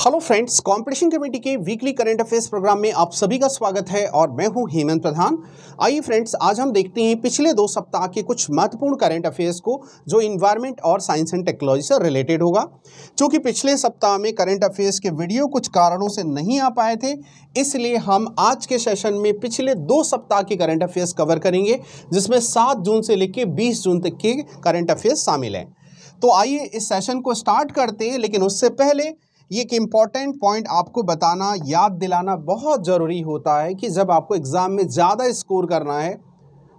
Hello friends competition committee के weekly current affairs programme में आप सभी का स्वागत है और मैं हूं हेमंत प्रधान आइए फ्रेंड्स आज हम देखते हैं पिछले दो सप्ताह के कुछ महत्वपूर्ण करंट अफेयर्स को जो इन्वायरमेंट और साइंस एंड टेक्नोलॉजी से रिलेटेड होगा चूँकि पिछले सप्ताह में करंट अफेयर्स के वीडियो कुछ कारणों से नहीं आ पाए थे इसलिए हम आज के सेशन में पिछले दो सप्ताह के करंट अफेयर्स कवर करेंगे जिसमें सात जून से लेकर बीस जून तक के करंट अफेयर्स शामिल हैं तो आइए इस सेशन को स्टार्ट करते हैं लेकिन उससे पहले ये एक इम्पॉर्टेंट पॉइंट आपको बताना याद दिलाना बहुत ज़रूरी होता है कि जब आपको एग्ज़ाम में ज़्यादा स्कोर करना है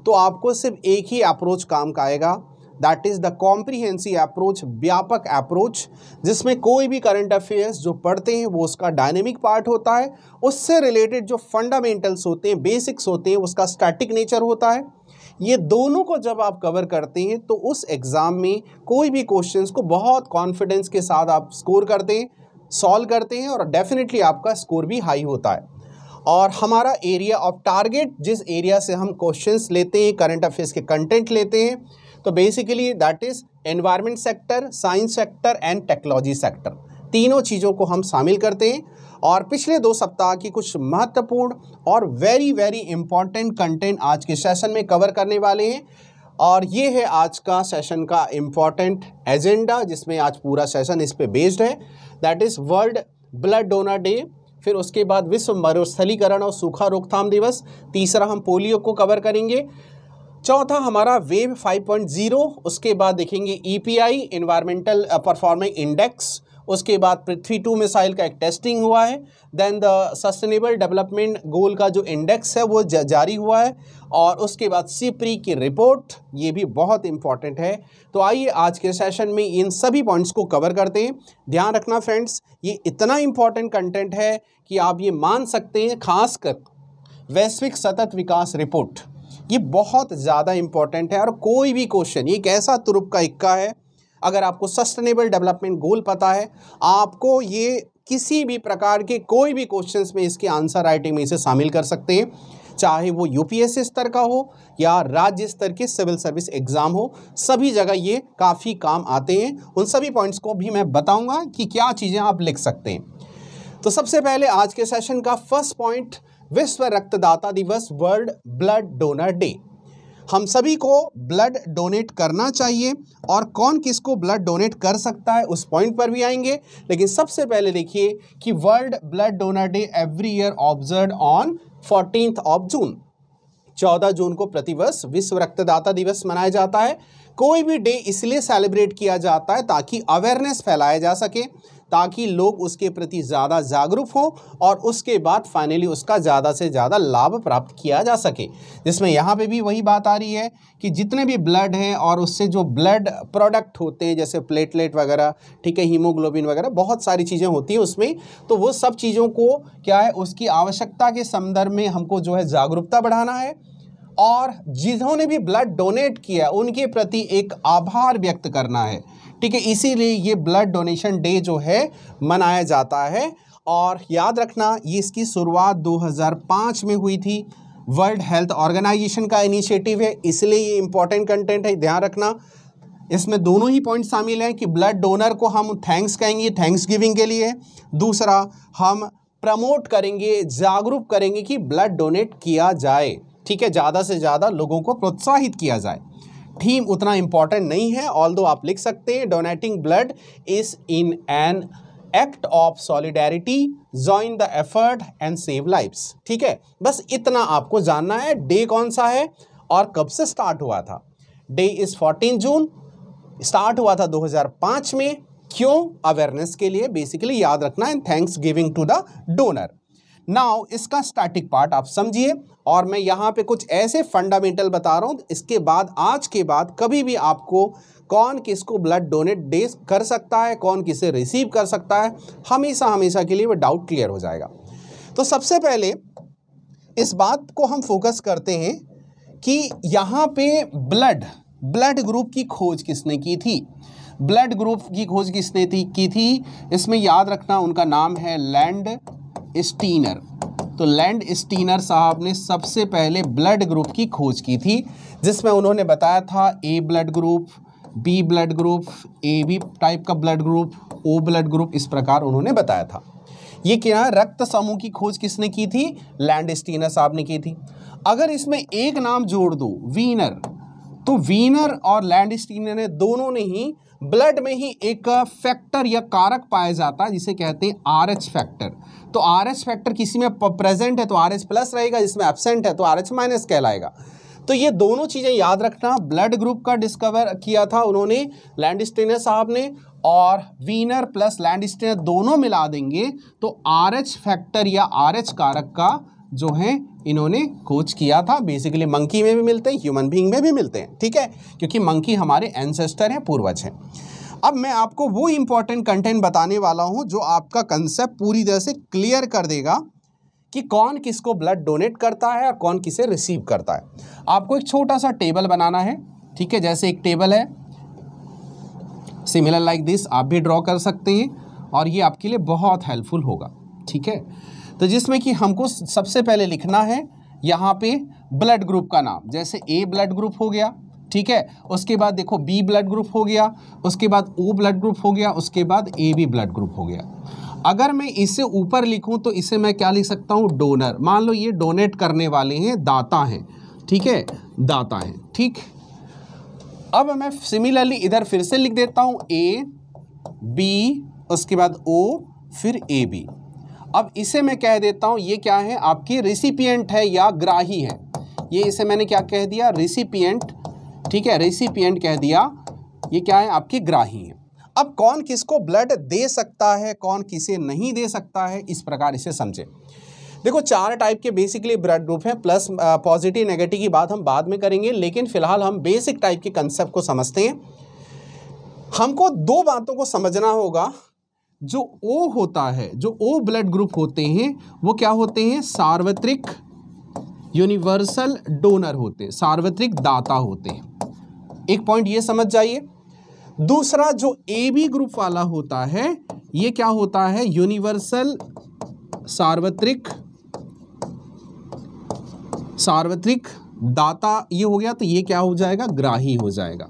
तो आपको सिर्फ एक ही अप्रोच काम का आएगा that is the comprehensive approach व्यापक अप्रोच जिसमें कोई भी करंट अफेयर्स जो पढ़ते हैं वो उसका डायनेमिक पार्ट होता है उससे रिलेटेड जो फंडामेंटल्स होते हैं बेसिक्स होते हैं उसका स्टैटिक नेचर होता है ये दोनों को जब आप कवर करते हैं तो उस एग्ज़ाम में कोई भी क्वेश्चंस को बहुत कॉन्फिडेंस के साथ आप स्कोर करते हैं सॉल्व करते हैं और डेफिनेटली आपका स्कोर भी हाई होता है और हमारा एरिया ऑफ टारगेट जिस एरिया से हम क्वेश्चंस लेते हैं करंट अफेयर्स के कंटेंट लेते हैं तो basically that is environment sector science sector and technology sector तीनों चीज़ों को हम शामिल करते हैं और पिछले दो सप्ताह की कुछ महत्वपूर्ण और वेरी वेरी इंपॉर्टेंट कंटेंट आज के सेशन में कवर करने वाले हैं और ये है आज का सेशन का इम्पॉर्टेंट एजेंडा जिसमें आज पूरा सेशन इस पर बेस्ड है that is World Blood Donor Day फिर उसके बाद विश्व मरुस्थलीकरण और सूखा रोकथाम दिवस तीसरा हम पोलियो को कवर करेंगे चौथा हमारा वेव 5.0 उसके बाद देखेंगे ईपीआई इन्वायरमेंटल परफॉर्मिंग इंडेक्स उसके बाद पृथ्वी टू मिसाइल का एक टेस्टिंग हुआ है then the sustainable development goal का जो इंडेक्स है वो जारी हुआ है और उसके बाद सीप्री की रिपोर्ट ये भी बहुत इंपॉर्टेंट है तो आइए आज के सेशन में इन सभी पॉइंट्स को कवर करते हैं ध्यान रखना फ्रेंड्स ये इतना इम्पॉर्टेंट कंटेंट है कि आप ये मान सकते हैं खासकर वैश्विक सतत विकास रिपोर्ट ये बहुत ज़्यादा इम्पॉर्टेंट है और कोई भी क्वेश्चन ये कैसा तुरुप का इक्का है अगर आपको सस्टेनेबल डेवलपमेंट गोल पता है आपको ये किसी भी प्रकार के कोई भी क्वेश्चंस में इसके आंसर राइटिंग में इसे शामिल कर सकते हैं चाहे वो यूपीएससी स्तर का हो या राज्य स्तर के सिविल सर्विस एग्ज़ाम हो सभी जगह ये काफ़ी काम आते हैं उन सभी पॉइंट्स को भी मैं बताऊंगा कि क्या चीज़ें आप लिख सकते हैं तो सबसे पहले आज के सेशन का फर्स्ट पॉइंट विश्व रक्तदाता दिवस वर्ल्ड ब्लड डोनर डे हम सभी को ब्लड डोनेट करना चाहिए और कौन किसको ब्लड डोनेट कर सकता है उस पॉइंट पर भी आएंगे लेकिन सबसे पहले देखिए कि World Blood Donor Day every year observe on fourteen of June चौदह जून को प्रतिवर्ष विश्व रक्तदाता दिवस मनाया जाता है कोई भी डे इसलिए सेलिब्रेट किया जाता है ताकि अवेयरनेस फैलाया जा सके ताकि लोग उसके प्रति ज़्यादा जागरूक हों और उसके बाद फाइनली उसका ज़्यादा से ज़्यादा लाभ प्राप्त किया जा सके जिसमें यहाँ पे भी वही बात आ रही है कि जितने भी ब्लड हैं और उससे जो ब्लड प्रोडक्ट होते हैं जैसे प्लेटलेट वगैरह ठीक है हीमोग्लोबिन वगैरह बहुत सारी चीज़ें होती हैं उसमें तो वो सब चीज़ों को क्या है उसकी आवश्यकता के संदर्भ में हमको जो है जागरूकता बढ़ाना है और जिन्होंने भी ब्लड डोनेट किया उनके प्रति एक आभार व्यक्त करना है ठीक है इसीलिए ये ब्लड डोनेशन डे जो है मनाया जाता है और याद रखना ये इसकी शुरुआत 2005 में हुई थी वर्ल्ड हेल्थ ऑर्गेनाइजेशन का इनिशिएटिव है इसलिए ये इंपॉर्टेंट कंटेंट है ध्यान रखना इसमें दोनों ही पॉइंट शामिल हैं कि ब्लड डोनर को हम थैंक्स कहेंगे थैंक्स गिविंग के लिए दूसरा हम प्रमोट करेंगे जागरूक करेंगे कि ब्लड डोनेट किया जाए ठीक है ज़्यादा से ज़्यादा लोगों को प्रोत्साहित किया जाए थीम उतना इम्पॉर्टेंट नहीं है ऑल दो आप लिख सकते हैं donating blood is in an act of solidarity join the effort and save life ठीक है बस इतना आपको जानना है डे कौन सा है और कब से स्टार्ट हुआ था डे इज़ 14 जून स्टार्ट हुआ था 2005 में क्यों अवेयरनेस के लिए बेसिकली याद रखना and thanks giving to the donor now इसका स्टैटिक पार्ट आप समझिए और मैं यहाँ पे कुछ ऐसे फंडामेंटल बता रहा हूँ इसके बाद आज के बाद कभी भी आपको कौन किसको ब्लड डोनेट डे कर सकता है कौन किसे रिसीव कर सकता है हमेशा हमेशा के लिए वो डाउट क्लियर हो जाएगा तो सबसे पहले इस बात को हम फोकस करते हैं कि यहाँ पे ब्लड ब्लड ग्रुप की खोज किसने की थी ब्लड ग्रुप की खोज किसने थी की थी इसमें याद रखना उनका नाम है लैंड स्टीनर तो लैंड स्टीनर साहब ने सबसे पहले ब्लड ग्रुप की खोज की थी जिसमें उन्होंने बताया था A blood group B blood group A B type का blood group O blood group इस प्रकार उन्होंने बताया था ये क्या रक्त समूह की खोज किसने की थी लैंड स्टीनर साहब ने की थी अगर इसमें एक नाम जोड़ दो वीनर तो वीनर और लैंड स्टीनर ने दोनों ने ही ब्लड में ही एक फैक्टर या कारक पाया जाता है जिसे कहते हैं आर फैक्टर तो आर एच फैक्टर किसी में प्रेजेंट है तो आर एच प्लस रहेगा जिसमें एबसेंट है तो आर एच माइनस कहलाएगा तो ये दोनों चीज़ें याद रखना ब्लड ग्रुप का डिस्कवर किया था उन्होंने लैंडस्टेनर साहब ने और वीनर प्लस लैंडस्टेनर दोनों मिला देंगे तो आर एच फैक्टर या आर एच कारक का जो है इन्होंने खोज किया था बेसिकली मंकी में भी मिलते हैं ह्यूमन बींग में भी मिलते हैं ठीक है क्योंकि मंकी हमारे एंसेस्टर हैं पूर्वज हैं अब मैं आपको वो इम्पॉर्टेंट कंटेंट बताने वाला हूँ जो आपका कंसेप्ट पूरी तरह से क्लियर कर देगा कि कौन किसको ब्लड डोनेट करता है और कौन किसे रिसीव करता है आपको एक छोटा सा टेबल बनाना है ठीक है जैसे एक टेबल है सिमिलर लाइक दिस आप भी ड्रॉ कर सकते हैं और ये आपके लिए बहुत हेल्पफुल होगा ठीक है तो जिसमें कि हमको सबसे पहले लिखना है यहाँ पे ब्लड ग्रुप का नाम जैसे ए ब्लड ग्रुप हो गया ठीक है उसके बाद देखो बी ब्लड ग्रुप हो गया उसके बाद ओ ब्लड ग्रुप हो गया उसके बाद ए बी ब्लड ग्रुप हो गया अगर मैं इसे ऊपर लिखूं तो इसे मैं क्या लिख सकता हूं डोनर मान लो ये डोनेट करने वाले हैं दाता हैं ठीक है दाता हैं ठीक अब मैं सिमिलरली इधर फिर से लिख देता हूं ए बी उसके बाद ओ फिर ए बी अब इसे मैं कह देता हूं ये क्या है आपकी रिसिपियंट है या ग्राही है ये इसे मैंने क्या कह दिया रिसिपियंट ठीक है रेसिपियंट कह दिया ये क्या है आपके ग्राही हैं अब कौन किसको ब्लड दे सकता है कौन किसे नहीं दे सकता है इस प्रकार इसे समझे देखो चार टाइप के बेसिकली ब्लड ग्रुप हैं प्लस पॉजिटिव नेगेटिव की बात हम बाद में करेंगे लेकिन फिलहाल हम बेसिक टाइप के कंसेप्ट को समझते हैं हमको दो बातों को समझना होगा जो ओ होता है जो ओ ब्लड ग्रुप होते हैं वो क्या होते हैं सार्वत्रिक यूनिवर्सल डोनर होते हैं सार्वत्रिक दाता होते हैं एक पॉइंट ये समझ जाइए दूसरा जो ए बी ग्रुप वाला होता है ये क्या होता है यूनिवर्सल सार्वत्रिक सार्वत्रिक दाता ये हो गया तो ये क्या हो जाएगा ग्राही हो जाएगा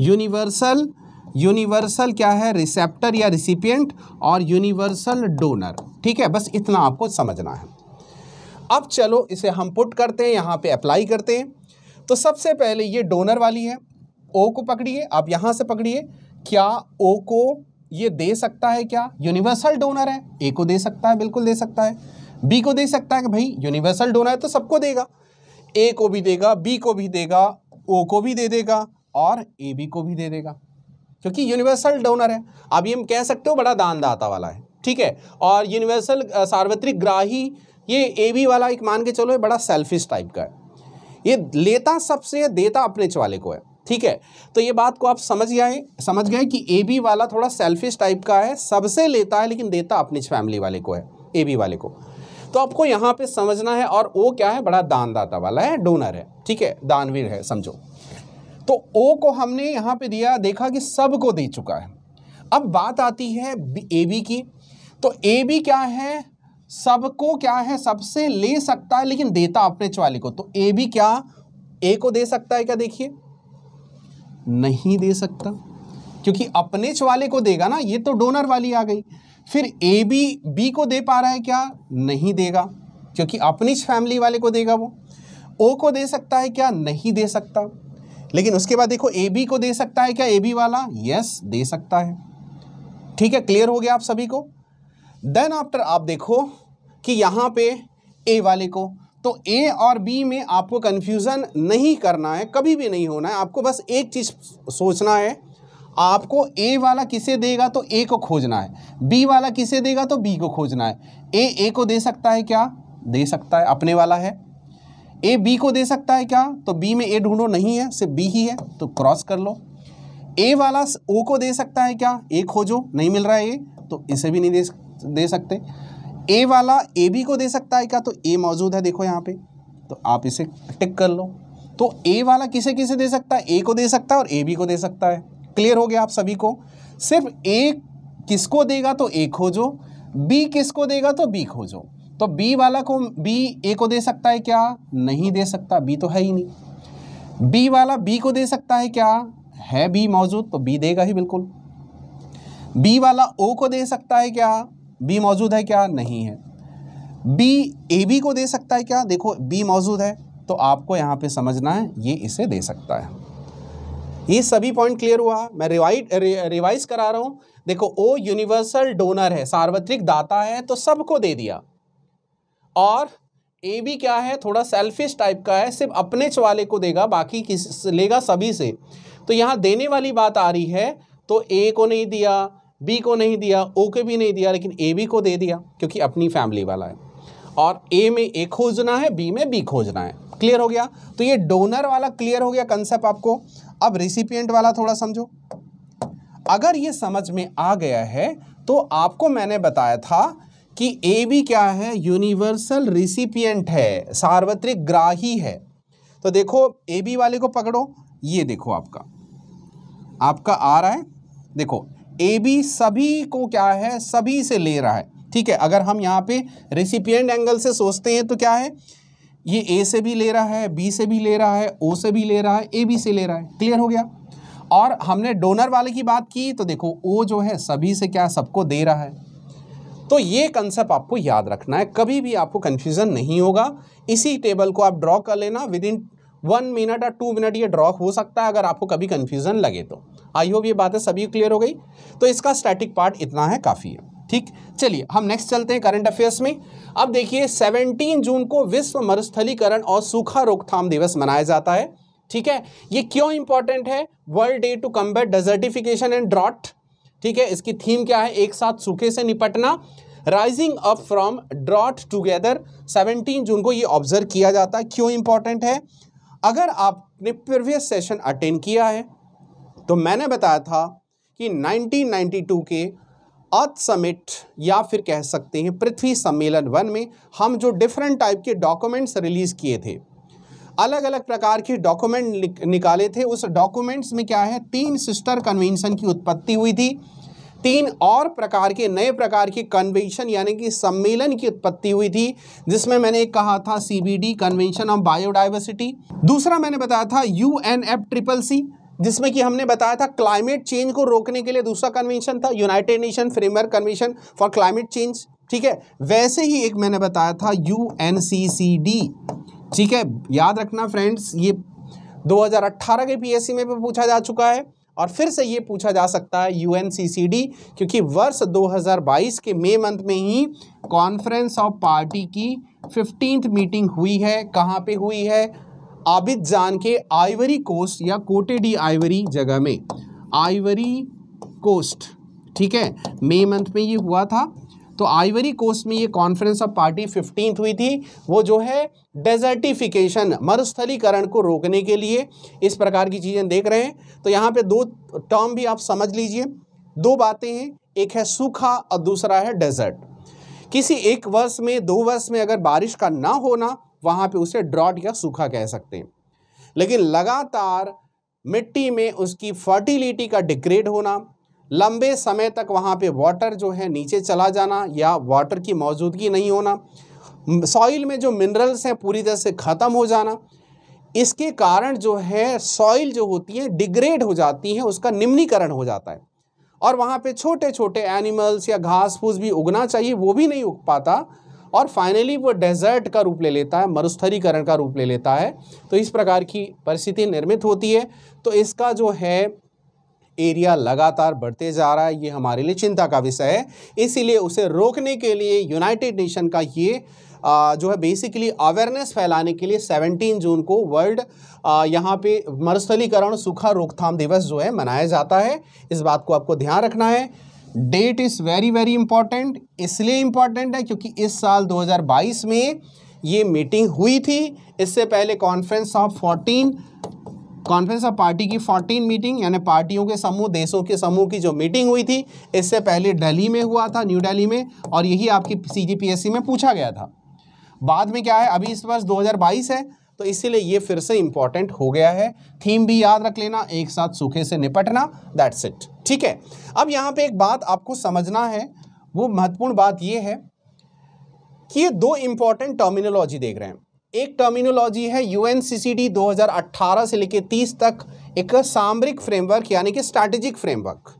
यूनिवर्सल यूनिवर्सल क्या है रिसेप्टर या रिसिपियंट और यूनिवर्सल डोनर ठीक है बस इतना आपको समझना है अब चलो इसे हम पुट करते हैं यहाँ पे अप्लाई करते हैं तो सबसे पहले ये डोनर वाली है ओ को पकड़िए आप यहाँ से पकड़िए क्या ओ को ये दे सकता है क्या यूनिवर्सल डोनर है ए को दे सकता है बिल्कुल दे सकता है बी को दे सकता है कि भाई यूनिवर्सल डोनर है तो सबको देगा ए को भी देगा बी को भी देगा ओ को भी दे देगा और ए बी को भी दे देगा क्योंकि यूनिवर्सल डोनर है आप ये कह सकते हो बड़ा दानदाता वाला है ठीक है और यूनिवर्सल सार्वत्रिक ग्राही ये ए बी वाला एक मान के चलो ये बड़ा सेल्फिश टाइप का है ये लेता सबसे देता अपने चवाले को है ठीक है तो ये बात को आप समझ गए समझ गए कि ए बी वाला थोड़ा सेल्फिश टाइप का है सबसे लेता है लेकिन देता अपने फैमिली वाले को है ए बी वाले को तो आपको यहाँ पे समझना है और ओ क्या है बड़ा दानदाता वाला है डोनर है ठीक है दानवीर है समझो तो ओ को हमने यहाँ पे दिया देखा कि सबको दे चुका है अब बात आती है ए बी की तो ए बी क्या है सबको क्या है सबसे ले सकता है लेकिन देता अपने वाले को तो ए भी क्या ए को दे सकता है क्या देखिए नहीं दे सकता क्योंकि अपने वाले को देगा ना ये तो डोनर वाली आ गई फिर ए बी बी को दे पा रहा है क्या नहीं देगा क्योंकि अपनी फैमिली वाले को देगा वो ओ को दे सकता है क्या नहीं दे सकता लेकिन उसके बाद देखो ए बी को दे सकता है क्या ए बी वाला यस दे सकता है ठीक है क्लियर हो गया आप सभी को देन आफ्टर आप देखो कि यहाँ पे ए वाले को तो ए और बी में आपको कन्फ्यूज़न नहीं करना है कभी भी नहीं होना है आपको बस एक चीज़ सोचना है आपको ए वाला किसे देगा तो ए को खोजना है बी वाला किसे देगा तो बी को खोजना है ए ए को दे सकता है क्या दे सकता है अपने वाला है ए बी को दे सकता है क्या तो बी में ए ढूंढो नहीं है सिर्फ बी ही है तो क्रॉस कर लो ए वाला ओ को दे सकता है क्या ए खोजो नहीं मिल रहा है ए तो इसे भी नहीं दे दे सकते ए वाला ए बी को दे सकता है क्या तो ए मौजूद है देखो यहाँ पे तो आप इसे टिक कर लो तो ए वाला किसे किसे दे सकता है ए को दे सकता है और ए बी को दे सकता है क्लियर हो गया आप सभी को सिर्फ ए किसको देगा तो ए खोजो बी किसको देगा तो बी खोजो तो बी वाला को बी ए को दे सकता है क्या नहीं दे सकता बी तो है ही नहीं बी वाला बी को दे सकता है क्या है बी मौजूद तो बी देगा ही बिल्कुल बी वाला ओ को दे सकता है क्या बी मौजूद है क्या नहीं है बी ए बी को दे सकता है क्या देखो बी मौजूद है तो आपको यहाँ पे समझना है ये इसे दे सकता है ये सभी पॉइंट क्लियर हुआ मैं रिवाइड रिवाइज करा रहा हूँ देखो ओ यूनिवर्सल डोनर है सार्वत्रिक दाता है तो सबको दे दिया और ए बी क्या है थोड़ा सेल्फिश टाइप का है सिर्फ अपने चवाले को देगा बाकी किस लेगा सभी से तो यहाँ देने वाली बात आ रही है तो ए को नहीं दिया बी को नहीं दिया ओ के भी नहीं दिया लेकिन ए बी को दे दिया क्योंकि अपनी फैमिली वाला है और ए में ए खोजना है बी में बी खोजना है क्लियर हो गया तो ये डोनर वाला क्लियर हो गया कंसेप्ट आपको अब रिसिपियंट वाला थोड़ा समझो अगर ये समझ में आ गया है तो आपको मैंने बताया था कि ए बी क्या है यूनिवर्सल रिसिपियंट है सार्वत्रिक ग्राही है तो देखो ए बी वाले को पकड़ो ये देखो आपका आपका आ रहा है देखो ए बी सभी को क्या है सभी से ले रहा है ठीक है अगर हम यहाँ पे रेसिपियंट एंगल से सोचते हैं तो क्या है ये ए से भी ले रहा है बी से भी ले रहा है ओ से भी ले रहा है ए बी से ले रहा है क्लियर हो गया और हमने डोनर वाले की बात की तो देखो ओ जो है सभी से क्या सबको दे रहा है तो ये कंसेप्ट आपको याद रखना है कभी भी आपको कन्फ्यूज़न नहीं होगा इसी टेबल को आप ड्रॉ कर लेना विद इन वन मिनट या टू मिनट ये ड्रॉ हो सकता है अगर आपको कभी कन्फ्यूज़न लगे तो आई होप ये बातें सभी क्लियर हो गई तो इसका स्टैटिक पार्ट इतना है काफ़ी है ठीक चलिए हम नेक्स्ट चलते हैं करंट अफेयर्स में अब देखिए 17 जून को विश्व मरुस्थलीकरण और सूखा रोकथाम दिवस मनाया जाता है ठीक है ये क्यों इंपॉर्टेंट है World Day to Combat Desertification and Drought ठीक है इसकी थीम क्या है एक साथ सूखे से निपटना rising up from drought together 17 जून को ये ऑब्जर्व किया जाता है क्यों इंपॉर्टेंट है अगर आपने प्रीवियस सेशन अटेंड किया है तो मैंने बताया था कि 1992 के अर्थ समिट या फिर कह सकते हैं पृथ्वी सम्मेलन वन में हम जो डिफरेंट टाइप के डॉक्यूमेंट्स रिलीज़ किए थे अलग अलग प्रकार के डॉक्यूमेंट निकाले थे उस डॉक्यूमेंट्स में क्या है तीन सिस्टर कन्वेंशन की उत्पत्ति हुई थी तीन और प्रकार के नए प्रकार के कन्वेंशन यानी कि सम्मेलन की उत्पत्ति हुई थी जिसमें मैंने एक कहा था सीबीडी कन्वेंशन ऑफ बायोडाइवर्सिटी दूसरा मैंने बताया था U N F triple C जिसमें कि हमने बताया था क्लाइमेट चेंज को रोकने के लिए दूसरा कन्वेंशन था United Nation Framework Convention for Climate Change ठीक है वैसे ही एक मैंने बताया था यू ठीक है याद रखना फ्रेंड्स ये 2018 के पीएससी में भी पूछा जा चुका है और फिर से ये पूछा जा सकता है यू क्योंकि वर्ष 2022 के मई मंथ में ही कॉन्फ्रेंस ऑफ पार्टी की फिफ्टींथ मीटिंग हुई है कहाँ पे हुई है आबिद जान के आइवरी कोस्ट या कोटेडी आइवरी जगह में आइवरी कोस्ट ठीक है मई मंथ में ये हुआ था तो आइवरी कोस्ट में ये कॉन्फ्रेंस ऑफ पार्टी फिफ्टींथ हुई थी वो जो है डेजर्टिफिकेशन मरुस्थलीकरण को रोकने के लिए इस प्रकार की चीज़ें देख रहे हैं तो यहाँ पे दो टर्म भी आप समझ लीजिए दो बातें हैं एक है सूखा और दूसरा है डेजर्ट किसी एक वर्ष में दो वर्ष में अगर बारिश का ना होना वहाँ पर उसे ड्रॉट या सूखा कह सकते हैं लेकिन लगातार मिट्टी में उसकी फर्टिलिटी का डिग्रेड होना लंबे समय तक वहाँ पे वाटर जो है नीचे चला जाना या वाटर की मौजूदगी नहीं होना सॉइल में जो मिनरल्स हैं पूरी तरह से ख़त्म हो जाना इसके कारण जो है सॉइल जो होती है डिग्रेड हो जाती है उसका निम्नीकरण हो जाता है और वहाँ पे छोटे छोटे एनिमल्स या घास फूस भी उगना चाहिए वो भी नहीं उग पाता और फाइनली वो डेजर्ट का रूप ले लेता है मरुस्थलीकरण का रूप ले लेता है तो इस प्रकार की परिस्थिति निर्मित होती है तो इसका जो है एरिया लगातार बढ़ते जा रहा है ये हमारे लिए चिंता का विषय है इसीलिए उसे रोकने के लिए यूनाइटेड नेशन का ये जो है बेसिकली अवेयरनेस फैलाने के लिए 17 जून को वर्ल्ड यहाँ पे मरुस्थलीकरण सूखा रोकथाम दिवस जो है मनाया जाता है इस बात को आपको ध्यान रखना है date is very very important इसलिए इम्पॉर्टेंट है क्योंकि इस साल 2022 में ये मीटिंग हुई थी इससे पहले conference of 14 conference of party की 14 मीटिंग यानी पार्टियों के समूह देशों के समूह की जो मीटिंग हुई थी इससे पहले दिल्ली में हुआ था न्यू दिल्ली में और यही आपकी सीजीपीएससी में पूछा गया था बाद में क्या है अभी इस वर्ष 2022 है तो इसीलिए ये फिर से इंपॉर्टेंट हो गया है थीम भी याद रख लेना एक साथ सूखे से निपटना दैट्स इट ठीक है अब यहाँ पे एक बात आपको समझना है वो महत्वपूर्ण बात ये है कि ये दो इंपॉर्टेंट टर्मिनोलॉजी देख रहे हैं एक टर्मिनोलॉजी है यू 2018 से लेकर 30 तक एक सामरिक फ्रेमवर्क यानी कि स्ट्रैटेजिक फ्रेमवर्क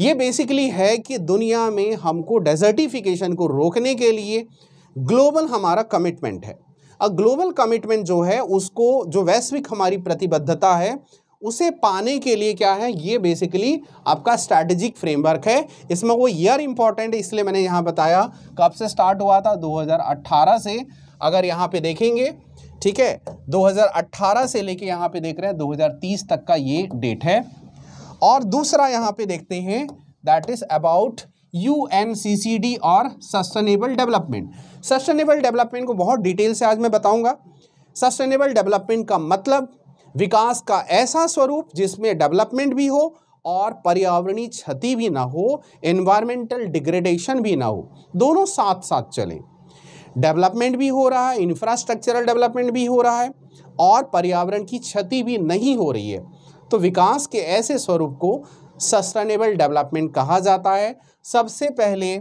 ये बेसिकली है कि दुनिया में हमको डेजर्टिफिकेशन को रोकने के लिए ग्लोबल हमारा कमिटमेंट है अ ग्लोबल कमिटमेंट जो है उसको जो वैश्विक हमारी प्रतिबद्धता है उसे पाने के लिए क्या है ये बेसिकली आपका स्ट्रैटेजिक फ्रेमवर्क है इसमें वो ईयर इंपॉर्टेंट इसलिए मैंने यहाँ बताया कब से स्टार्ट हुआ था 2018 से अगर यहाँ पे देखेंगे ठीक है 2018 से लेके यहाँ पे देख रहे हैं 2030 तक का ये डेट है और दूसरा यहाँ पे देखते हैं that is about U N C C D और सस्टेनेबल डेवलपमेंट सस्टेनेबल डेवलपमेंट को बहुत डिटेल से आज मैं बताऊँगा सस्टेनेबल डेवलपमेंट का मतलब विकास का ऐसा स्वरूप जिसमें डेवलपमेंट भी हो और पर्यावरणीय क्षति भी ना हो एनवायरमेंटल डिग्रेडेशन भी ना हो दोनों साथ साथ चलें डेवलपमेंट भी हो रहा है इंफ्रास्ट्रक्चरल डेवलपमेंट भी हो रहा है और पर्यावरण की क्षति भी नहीं हो रही है तो विकास के ऐसे स्वरूप को सस्टेनेबल डेवलपमेंट कहा जाता है सबसे पहले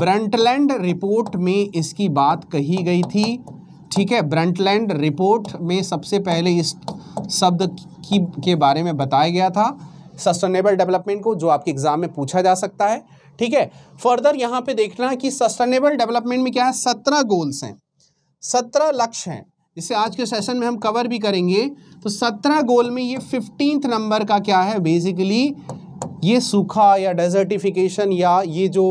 ब्रंटलैंड रिपोर्ट में इसकी बात कही गई थी ठीक है ब्रंटलैंड रिपोर्ट में सबसे पहले इस शब्द की के बारे में बताया गया था सस्टेनेबल डेवलपमेंट को जो आपके एग्ज़ाम में पूछा जा सकता है ठीक है फर्दर यहाँ पे देखना कि सस्टेनेबल डेवलपमेंट में क्या है सत्रह गोल्स हैं सत्रह लक्ष्य हैं जिसे आज के सेशन में हम कवर भी करेंगे तो सत्रह गोल में ये फिफ्टींथ नंबर का क्या है बेसिकली ये सूखा या डेजर्टिफिकेशन या ये जो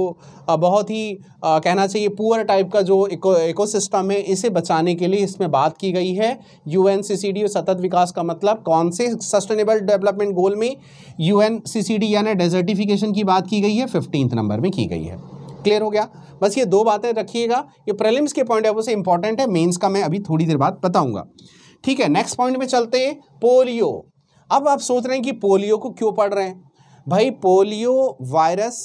बहुत ही आ, कहना चाहिए पुअर टाइप का जो इको सिस्टम है इसे बचाने के लिए इसमें बात की गई है U N C C D सतत विकास का मतलब कौन से सस्टेनेबल डेवलपमेंट गोल में U N C C D यानी डेजर्टिफिकेशन की बात की गई है फिफ्टींथ नंबर में की गई है क्लियर हो गया बस ये दो बातें रखिएगा ये प्रेलिम्स के पॉइंट ऑफ व्यू से इंपॉर्टेंट है मेंस का मैं अभी थोड़ी देर बाद बताऊंगा ठीक है नेक्स्ट पॉइंट में चलते हैं पोलियो अब आप सोच रहे हैं कि पोलियो को क्यों पढ़ रहे हैं भाई पोलियो वायरस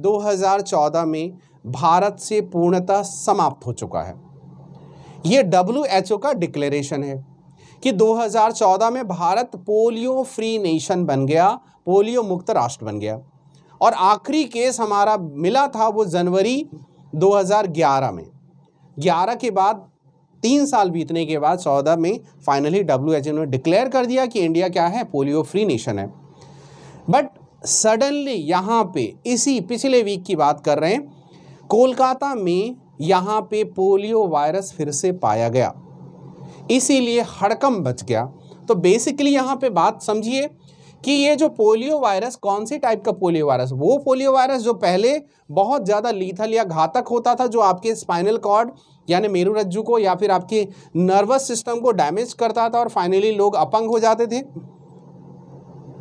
2014 में भारत से पूर्णतः समाप्त हो चुका है ये डब्ल्यू का डिक्लेरेशन है कि 2014 में भारत पोलियो फ्री नेशन बन गया पोलियो मुक्त राष्ट्र बन गया और आखिरी केस हमारा मिला था वो जनवरी 2011 में 11 के बाद तीन साल बीतने के बाद चौदह में फाइनली डब्ल्यू एच ने डिक्लेयर कर दिया कि इंडिया क्या है पोलियो फ्री नेशन है बट सडनली यहाँ पे इसी पिछले वीक की बात कर रहे हैं कोलकाता में यहाँ पे पोलियो वायरस फिर से पाया गया इसीलिए हड़कम बच गया तो बेसिकली यहाँ पे बात समझिए कि ये जो पोलियो वायरस कौन से टाइप का पोलियो वायरस वो पोलियो वायरस जो पहले बहुत ज़्यादा लीथल या घातक होता था जो आपके स्पाइनल कॉर्ड यानी मेरू रज्जू को या फिर आपके नर्वस सिस्टम को डैमेज करता था और फाइनली लोग अपंग हो जाते थे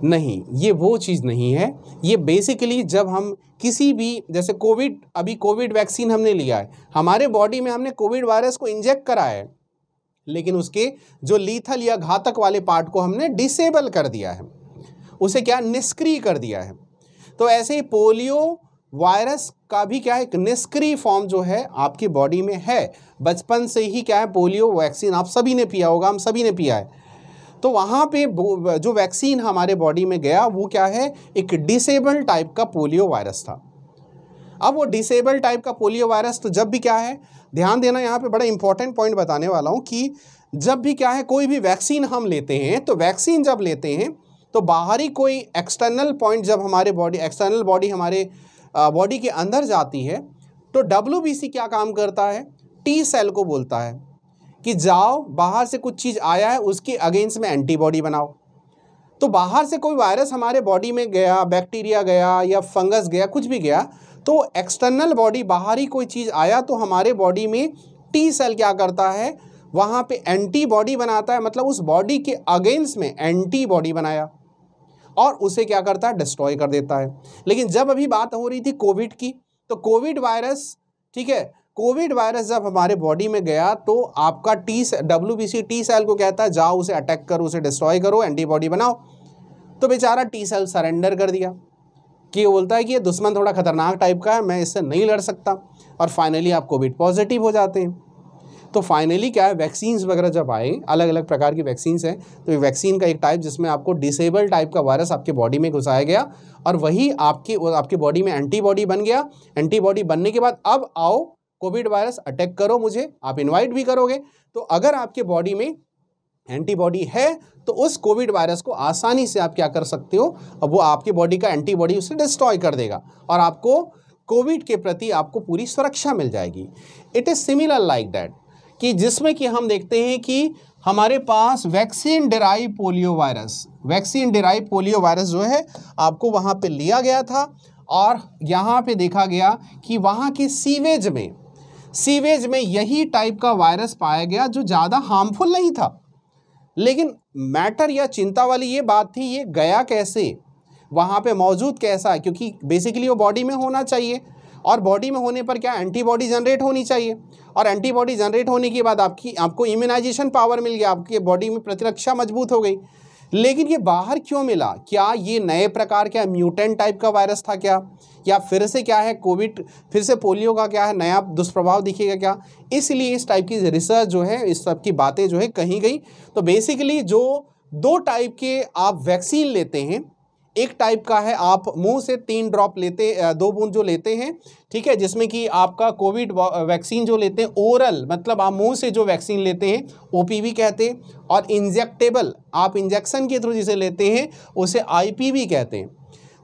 नहीं ये वो चीज़ नहीं है ये बेसिकली जब हम किसी भी जैसे कोविड अभी कोविड वैक्सीन हमने लिया है हमारे बॉडी में हमने कोविड वायरस को इंजेक्ट करा है लेकिन उसके जो लीथल या घातक वाले पार्ट को हमने डिसेबल कर दिया है उसे क्या निष्क्रिय कर दिया है तो ऐसे ही पोलियो वायरस का भी क्या है एक निष्क्रिय फॉर्म जो है आपकी बॉडी में है बचपन से ही क्या है पोलियो वैक्सीन आप सभी ने पिया होगा हम सभी ने पिया है तो वहाँ पे जो वैक्सीन हमारे बॉडी में गया वो क्या है एक डिसेबल टाइप का पोलियो वायरस था अब वो डिसेबल टाइप का पोलियो वायरस तो जब भी क्या है ध्यान देना यहाँ पे बड़ा इंपॉर्टेंट पॉइंट बताने वाला हूँ कि जब भी क्या है कोई भी वैक्सीन हम लेते हैं तो वैक्सीन जब लेते हैं तो बाहरी कोई एक्सटर्नल पॉइंट जब हमारे बॉडी एक्सटर्नल बॉडी हमारे बॉडी के अंदर जाती है तो डब्ल्यू क्या काम करता है टी सेल को बोलता है कि जाओ बाहर से कुछ चीज़ आया है उसके अगेंस्ट में एंटीबॉडी बनाओ तो बाहर से कोई वायरस हमारे बॉडी में गया बैक्टीरिया गया या फंगस गया कुछ भी गया तो एक्सटर्नल बॉडी बाहरी कोई चीज़ आया तो हमारे बॉडी में टी सेल क्या करता है वहाँ पे एंटीबॉडी बनाता है मतलब उस बॉडी के अगेंस्ट में एंटीबॉडी बनाया और उसे क्या करता है डिस्ट्रॉय कर देता है लेकिन जब अभी बात हो रही थी कोविड की तो कोविड वायरस ठीक है कोविड वायरस जब हमारे बॉडी में गया तो आपका T W B C T cell को कहता है जाओ उसे अटैक करो उसे डिस्ट्रॉय करो एंटीबॉडी बनाओ तो बेचारा टी सेल सरेंडर कर दिया कि बोलता है कि ये दुश्मन थोड़ा खतरनाक टाइप का है मैं इससे नहीं लड़ सकता और फाइनली आप कोविड पॉजिटिव हो जाते हैं तो फाइनली क्या है वैक्सीन्स वगैरह जब आए अलग अलग प्रकार की वैक्सीन्स हैं तो वैक्सीन का एक टाइप जिसमें आपको डिसेबल टाइप का वायरस आपके बॉडी में घुसाया गया और वही आपकी आपकी बॉडी में एंटीबॉडी बन गया एंटीबॉडी बनने के बाद अब आओ कोविड वायरस अटैक करो मुझे आप इनवाइट भी करोगे तो अगर आपके बॉडी में एंटीबॉडी है तो उस कोविड वायरस को आसानी से आप क्या कर सकते हो अब वो आपके बॉडी का एंटीबॉडी उसे डिस्ट्रॉय कर देगा और आपको कोविड के प्रति आपको पूरी सुरक्षा मिल जाएगी it is similar like that कि जिसमें कि हम देखते हैं कि हमारे पास vaccine derive polio virus vaccine derive polio virus जो है आपको वहाँ पे लिया गया था और यहाँ पे देखा गया कि वहाँ के सीवेज में सीवेज में यही टाइप का वायरस पाया गया जो ज़्यादा हार्मफुल नहीं था लेकिन मैटर या चिंता वाली ये बात थी ये गया कैसे वहाँ पे मौजूद कैसा है क्योंकि बेसिकली वो बॉडी में होना चाहिए और बॉडी में होने पर क्या एंटीबॉडी जनरेट होनी चाहिए और एंटीबॉडी जनरेट होने के बाद आपकी आपको इम्यूनाइजेशन पावर मिल गया आपके बॉडी में प्रतिरक्षा मजबूत हो गई लेकिन ये बाहर क्यों मिला क्या ये नए प्रकार का म्यूटेंट टाइप का वायरस था क्या या फिर से क्या है कोविड फिर से पोलियो का क्या है नया दुष्प्रभाव दिखेगा क्या इसलिए इस टाइप की रिसर्च जो है इस सब की बातें जो है कहीं गई तो बेसिकली जो दो टाइप के आप वैक्सीन लेते हैं एक टाइप का है आप मुंह से तीन ड्रॉप लेते दो बूंद जो लेते हैं ठीक है जिसमें कि आपका कोविड वैक्सीन जो लेते हैं ओरल मतलब आप मुंह से जो वैक्सीन लेते हैं ओ कहते हैं और इंजेक्टेबल आप इंजेक्शन के थ्रू जिसे लेते हैं उसे आई कहते हैं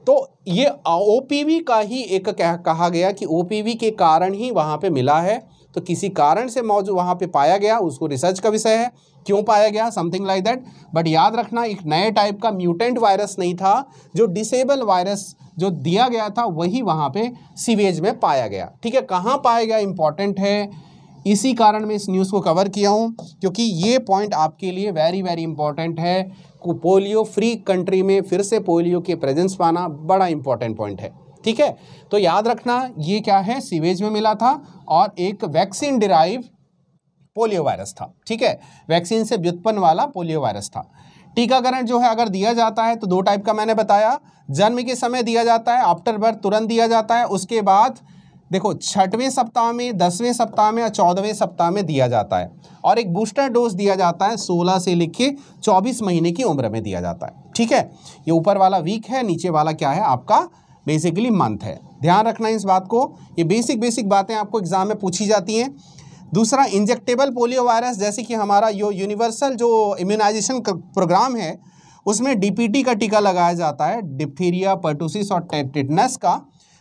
तो ये ओ का ही एक कह, कहा गया कि ओ के कारण ही वहाँ पर मिला है तो किसी कारण से मौजूद वहाँ पे पाया गया उसको रिसर्च का विषय है क्यों पाया गया समथिंग लाइक दैट बट याद रखना एक नए टाइप का म्यूटेंट वायरस नहीं था जो डिसेबल वायरस जो दिया गया था वही वहाँ पे सीवेज में पाया गया ठीक है कहाँ पाया गया इम्पॉर्टेंट है इसी कारण मैं इस न्यूज़ को कवर किया हूँ क्योंकि ये पॉइंट आपके लिए वेरी वेरी इंपॉर्टेंट है पोलियो फ्री कंट्री में फिर से पोलियो के प्रेजेंस पाना बड़ा इंपॉर्टेंट पॉइंट है ठीक है तो याद रखना ये क्या है सीवेज में मिला था और एक वैक्सीन डिराइव पोलियो वायरस था ठीक है वैक्सीन से व्युत्पन्न वाला पोलियो वायरस था टीकाकरण जो है अगर दिया जाता है तो दो टाइप का मैंने बताया जन्म के समय दिया जाता है आफ्टर बर्थ तुरंत दिया जाता है उसके बाद देखो छठवें सप्ताह में दसवें सप्ताह में और चौदहवें सप्ताह में दिया जाता है और एक बूस्टर डोज दिया जाता है 16 से लिख के चौबीस महीने की उम्र में दिया जाता है ठीक है ये ऊपर वाला वीक है नीचे वाला क्या है आपका बेसिकली मंथ है ध्यान रखना इस बात को ये बेसिक बेसिक बातें आपको एग्ज़ाम में पूछी जाती हैं दूसरा इंजेक्टेबल पोलियो वायरस जैसे कि हमारा यो यूनिवर्सल जो इम्यूनाइजेशन प्रोग्राम है उसमें डीपीटी का टीका लगाया जाता है डिप्थीरिया पर्टोसिस और टेटिटनस का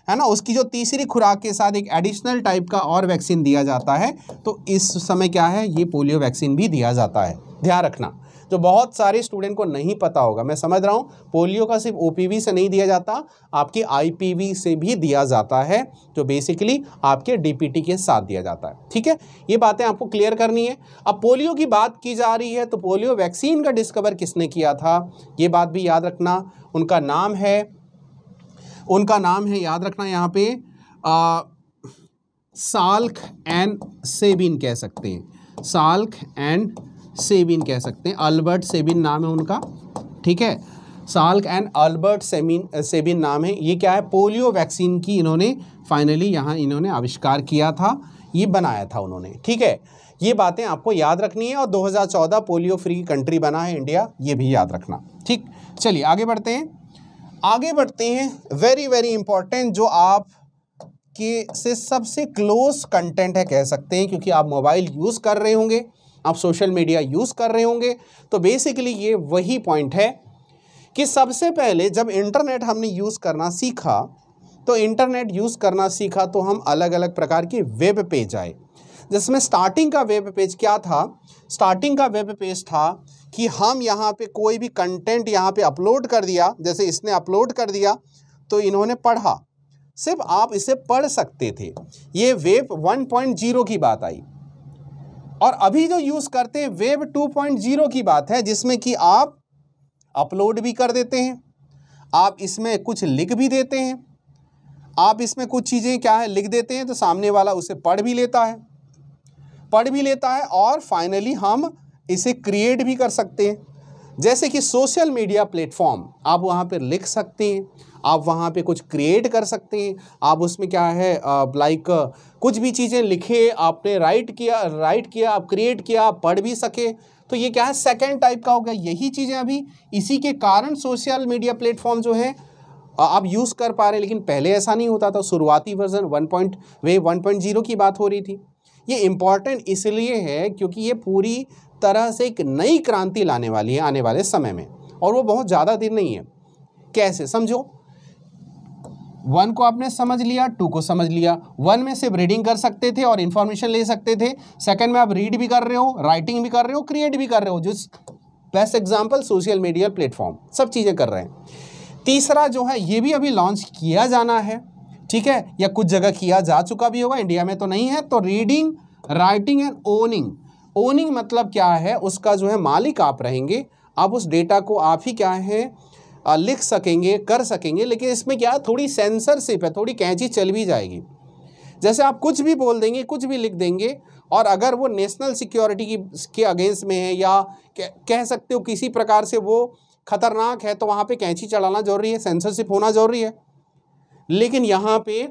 है ना उसकी जो तीसरी खुराक के साथ एक एडिशनल टाइप का और वैक्सीन दिया जाता है तो इस समय क्या है ये पोलियो वैक्सीन भी दिया जाता है ध्यान रखना जो बहुत सारे स्टूडेंट को नहीं पता होगा मैं समझ रहा हूँ पोलियो का सिर्फ ओ से नहीं दिया जाता आपकी आई से भी दिया जाता है जो बेसिकली आपके डी के साथ दिया जाता है ठीक है ये बातें आपको क्लियर करनी है अब पोलियो की बात की जा रही है तो पोलियो वैक्सीन का डिस्कवर किसने किया था ये बात भी याद रखना उनका नाम है उनका नाम है याद रखना यहाँ पे आ, साल्क एंड सेबिन कह सकते हैं साल्क एंड सेबिन कह सकते हैं अल्बर्ट सेबिन नाम है उनका ठीक है साल्क एंड अल्बर्ट सेमिन सेबिन नाम है ये क्या है पोलियो वैक्सीन की इन्होंने फाइनली यहाँ इन्होंने आविष्कार किया था ये बनाया था उन्होंने ठीक है ये बातें आपको याद रखनी है और 2014 पोलियो फ्री कंट्री बना है इंडिया ये भी याद रखना ठीक चलिए आगे बढ़ते हैं आगे बढ़ते हैं वेरी वेरी इंपॉर्टेंट जो आप के से सबसे क्लोज कंटेंट है कह सकते हैं क्योंकि आप मोबाइल यूज़ कर रहे होंगे आप सोशल मीडिया यूज़ कर रहे होंगे तो बेसिकली ये वही पॉइंट है कि सबसे पहले जब इंटरनेट हमने यूज़ करना सीखा तो इंटरनेट यूज़ करना सीखा तो हम अलग अलग प्रकार की वेब पेज आए जिसमें स्टार्टिंग का वेब पेज क्या था स्टार्टिंग का वेब पेज था कि हम यहाँ पे कोई भी कंटेंट यहाँ पे अपलोड कर दिया जैसे इसने अपलोड कर दिया तो इन्होंने पढ़ा सिर्फ आप इसे पढ़ सकते थे ये वेब 1.0 की बात आई और अभी जो यूज़ करते हैं वेब 2.0 की बात है जिसमें कि आप अपलोड भी कर देते हैं आप इसमें कुछ लिख भी देते हैं आप इसमें कुछ चीज़ें क्या है लिख देते हैं तो सामने वाला उसे पढ़ भी लेता है पढ़ भी लेता है और फाइनली हम इसे क्रिएट भी कर सकते हैं जैसे कि सोशल मीडिया प्लेटफॉर्म आप वहाँ पर लिख सकते हैं आप वहाँ पे कुछ क्रिएट कर सकते हैं आप उसमें क्या है लाइक कुछ भी चीज़ें लिखे आपने राइट किया राइट किया आप क्रिएट किया आप पढ़ भी सके तो ये क्या है सेकेंड टाइप का हो गया यही चीज़ें अभी इसी के कारण सोशल मीडिया प्लेटफॉर्म जो है आप यूज़ कर पा रहे हैं लेकिन पहले ऐसा नहीं होता था शुरुआती वर्जन वन पॉइंट वे वन पॉइंट जीरो की बात हो रही थी ये इम्पॉर्टेंट इसलिए है क्योंकि ये पूरी तरह से एक नई क्रांति लाने वाली है आने वाले समय में और वो बहुत ज़्यादा दिन नहीं है कैसे समझो वन को आपने समझ लिया टू को समझ लिया वन में सिर्फ रीडिंग कर सकते थे और इन्फॉर्मेशन ले सकते थे सेकंड में आप रीड भी कर रहे हो राइटिंग भी कर रहे हो क्रिएट भी कर रहे हो जो best example social media platform सब चीज़ें कर रहे हैं तीसरा जो है ये भी अभी लॉन्च किया जाना है ठीक है या कुछ जगह किया जा चुका भी होगा इंडिया में तो नहीं है तो reading writing and owning owning मतलब क्या है उसका जो है मालिक आप रहेंगे आप उस डेटा को आप ही क्या है लिख सकेंगे कर सकेंगे लेकिन इसमें क्या थोड़ी सेंसरशिप है थोड़ी कैंची चल भी जाएगी जैसे आप कुछ भी बोल देंगे कुछ भी लिख देंगे और अगर वो नेशनल सिक्योरिटी की के अगेंस्ट में है या कह सकते हो किसी प्रकार से वो खतरनाक है तो वहाँ पे कैंची चलाना जरूरी है सेंसरशिप होना जरूरी है लेकिन यहाँ पे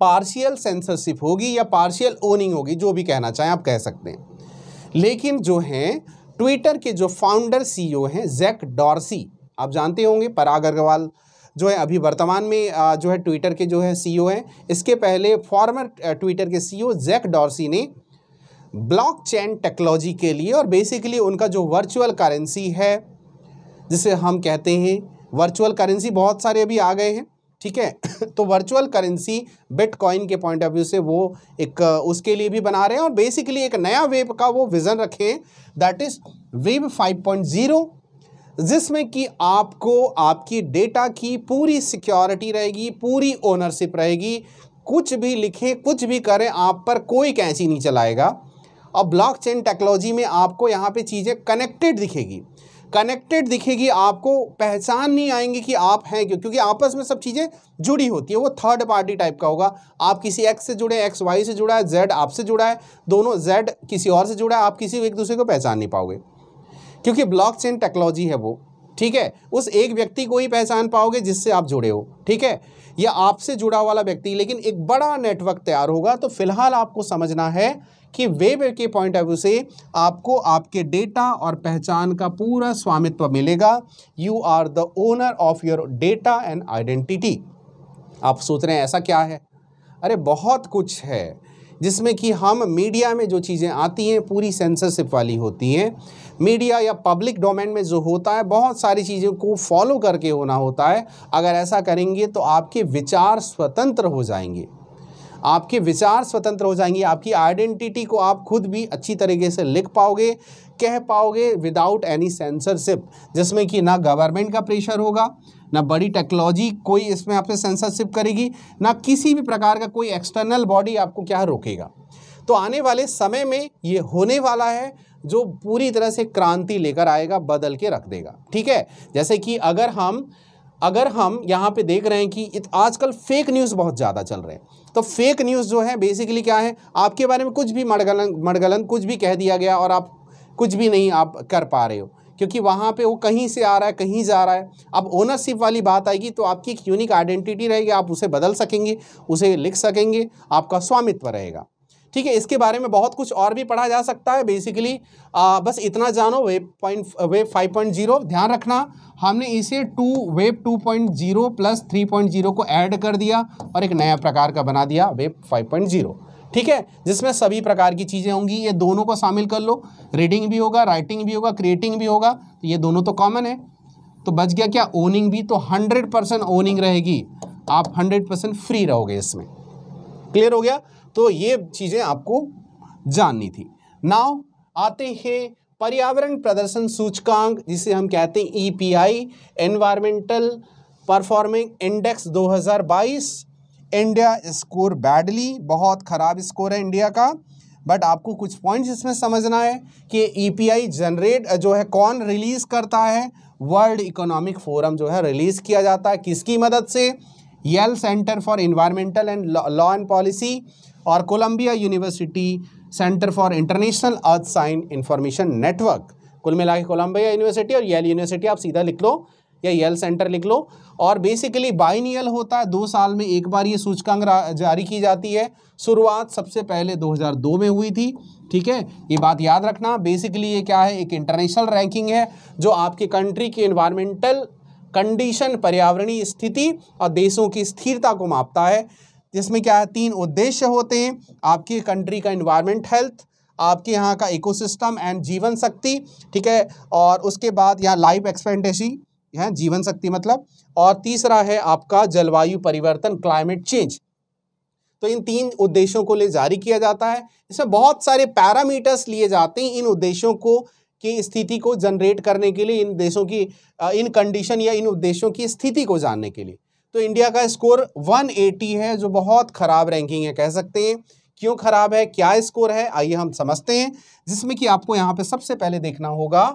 पार्शियल सेंसरशिप होगी या पार्शियल ओनिंग होगी जो भी कहना चाहें आप कह सकते हैं लेकिन जो हैं ट्विटर के जो फाउंडर सी e हैं जैक डॉर्सी आप जानते होंगे पराग अग्रवाल जो है अभी वर्तमान में जो है ट्विटर के जो है सीईओ e हैं इसके पहले फॉर्मर ट्विटर के सीईओ जैक डॉर्सी ने ब्लॉकचेन टेक्नोलॉजी के लिए और बेसिकली उनका जो वर्चुअल करेंसी है जिसे हम कहते हैं वर्चुअल करेंसी बहुत सारे अभी आ गए हैं ठीक है तो वर्चुअल करेंसी बिटकॉइन के पॉइंट ऑफ व्यू से वो एक उसके लिए भी बना रहे हैं और बेसिकली एक नया वेब का वो विज़न रखे हैं दैट इज़ वेब 5.0 जिसमें कि आपको आपकी डेटा की पूरी सिक्योरिटी रहेगी पूरी ओनरशिप रहेगी कुछ भी लिखें कुछ भी करें आप पर कोई कैंची नहीं चलाएगा और ब्लॉकचेन टेक्नोलॉजी में आपको यहाँ पे चीज़ें कनेक्टेड दिखेगी कनेक्टेड दिखेगी आपको पहचान नहीं आएंगी कि आप हैं क्यों क्योंकि आपस में सब चीज़ें जुड़ी होती है वो थर्ड पार्टी टाइप का होगा आप किसी एक्स से जुड़े एक्स वाई से जुड़ा है जेड आपसे जुड़ा है दोनों जेड किसी और से जुड़ा है आप किसी एक दूसरे को पहचान नहीं पाओगे क्योंकि ब्लॉकचेन टेक्नोलॉजी है वो ठीक है उस एक व्यक्ति को ही पहचान पाओगे जिससे आप जुड़े हो ठीक है या आपसे जुड़ा वाला व्यक्ति लेकिन एक बड़ा नेटवर्क तैयार होगा तो फिलहाल आपको समझना है कि वेब के पॉइंट ऑफ व्यू से आपको आपके डेटा और पहचान का पूरा स्वामित्व मिलेगा you are the owner of your data and identity आप सोच रहे हैं ऐसा क्या है अरे बहुत कुछ है जिसमें कि हम मीडिया में जो चीज़ें आती हैं पूरी सेंसरशिप वाली होती हैं मीडिया या पब्लिक डोमेन में जो होता है बहुत सारी चीज़ों को फॉलो करके होना होता है अगर ऐसा करेंगे तो आपके विचार स्वतंत्र हो जाएंगे आपके विचार स्वतंत्र हो जाएंगे आपकी आइडेंटिटी को आप खुद भी अच्छी तरीके से लिख पाओगे कह पाओगे विदाउट एनी सेंसरशिप जिसमें कि ना गवर्नमेंट का प्रेशर होगा ना बड़ी टेक्नोलॉजी कोई इसमें आपसे सेंसरशिप करेगी ना किसी भी प्रकार का कोई एक्सटर्नल बॉडी आपको क्या रोकेगा तो आने वाले समय में ये होने वाला है जो पूरी तरह से क्रांति लेकर आएगा बदल के रख देगा ठीक है जैसे कि अगर हम अगर हम यहाँ पे देख रहे हैं कि आजकल फेक न्यूज़ बहुत ज़्यादा चल रहे हैं तो फेक न्यूज़ जो है बेसिकली क्या है आपके बारे में कुछ भी मड़गलन मड़गलन कुछ भी कह दिया गया और आप कुछ भी नहीं आप कर पा रहे हो क्योंकि वहाँ पे वो कहीं से आ रहा है कहीं जा रहा है अब ओनरशिप वाली बात आएगी तो आपकी एक यूनिक आइडेंटिटी रहेगी आप उसे बदल सकेंगे उसे लिख सकेंगे आपका स्वामित्व रहेगा ठीक है इसके बारे में बहुत कुछ और भी पढ़ा जा सकता है बेसिकली आ, बस इतना जानो web point web five point zero ध्यान रखना हमने इसे two web two point zero plus three point zero को ऐड कर दिया और एक नया प्रकार का बना दिया वेब फाइव पॉइंट जीरो ठीक है जिसमें सभी प्रकार की चीज़ें होंगी ये दोनों को शामिल कर लो रीडिंग भी होगा राइटिंग भी होगा क्रिएटिंग भी होगा तो ये दोनों तो कॉमन है तो बच गया क्या ओनिंग भी तो हंड्रेड परसेंट ओनिंग रहेगी आप हंड्रेड परसेंट फ्री रहोगे इसमें क्लियर हो गया तो ये चीज़ें आपको जाननी थी नाव आते हैं पर्यावरण प्रदर्शन सूचकांक जिसे हम कहते हैं ई एनवायरमेंटल परफॉर्मिंग इंडेक्स दो इंडिया स्कोर बैडली बहुत ख़राब स्कोर है इंडिया का बट आपको कुछ पॉइंट्स इसमें समझना है कि ईपीआई e जनरेट जो है कौन रिलीज़ करता है वर्ल्ड इकोनॉमिक फोरम जो है रिलीज़ किया जाता है किसकी मदद से Yale Center for Environmental and Law and Policy और Columbia University Center for International Earth science Information Network कुल मिला के कोलंबिया यूनिवर्सिटी और येल यूनिवर्सिटी आप सीधा लिख लो या यल सेंटर लिख लो और बेसिकली बाइनियल होता है दो साल में एक बार ये सूचकांक जारी की जाती है शुरुआत सबसे पहले 2002 में हुई थी ठीक है ये बात याद रखना बेसिकली ये क्या है एक इंटरनेशनल रैंकिंग है जो आपके कंट्री की इन्वायरमेंटल कंडीशन पर्यावरणीय स्थिति और देशों की स्थिरता को मापता है जिसमें क्या है तीन उद्देश्य होते हैं आपकी कंट्री का इन्वायरमेंट हेल्थ आपके यहाँ का इकोसिस्टम एंड जीवन शक्ति ठीक है और उसके बाद यहाँ लाइफ एक्सपेंडेसी है जीवन शक्ति मतलब और तीसरा है आपका जलवायु परिवर्तन क्लाइमेट चेंज तो इन तीन उद्देश्यों को ले जारी किया जाता है इसमें बहुत सारे पैरामीटर्स लिए जाते हैं इन उद्देश्यों को की स्थिति को जनरेट करने के लिए इन देशों की इन कंडीशन या इन उद्देश्यों की स्थिति को जानने के लिए तो इंडिया का स्कोर 180 है जो बहुत ख़राब रैंकिंग है कह सकते हैं क्यों ख़राब है क्या स्कोर है आइए हम समझते हैं जिसमें कि आपको यहाँ पे सबसे पहले देखना होगा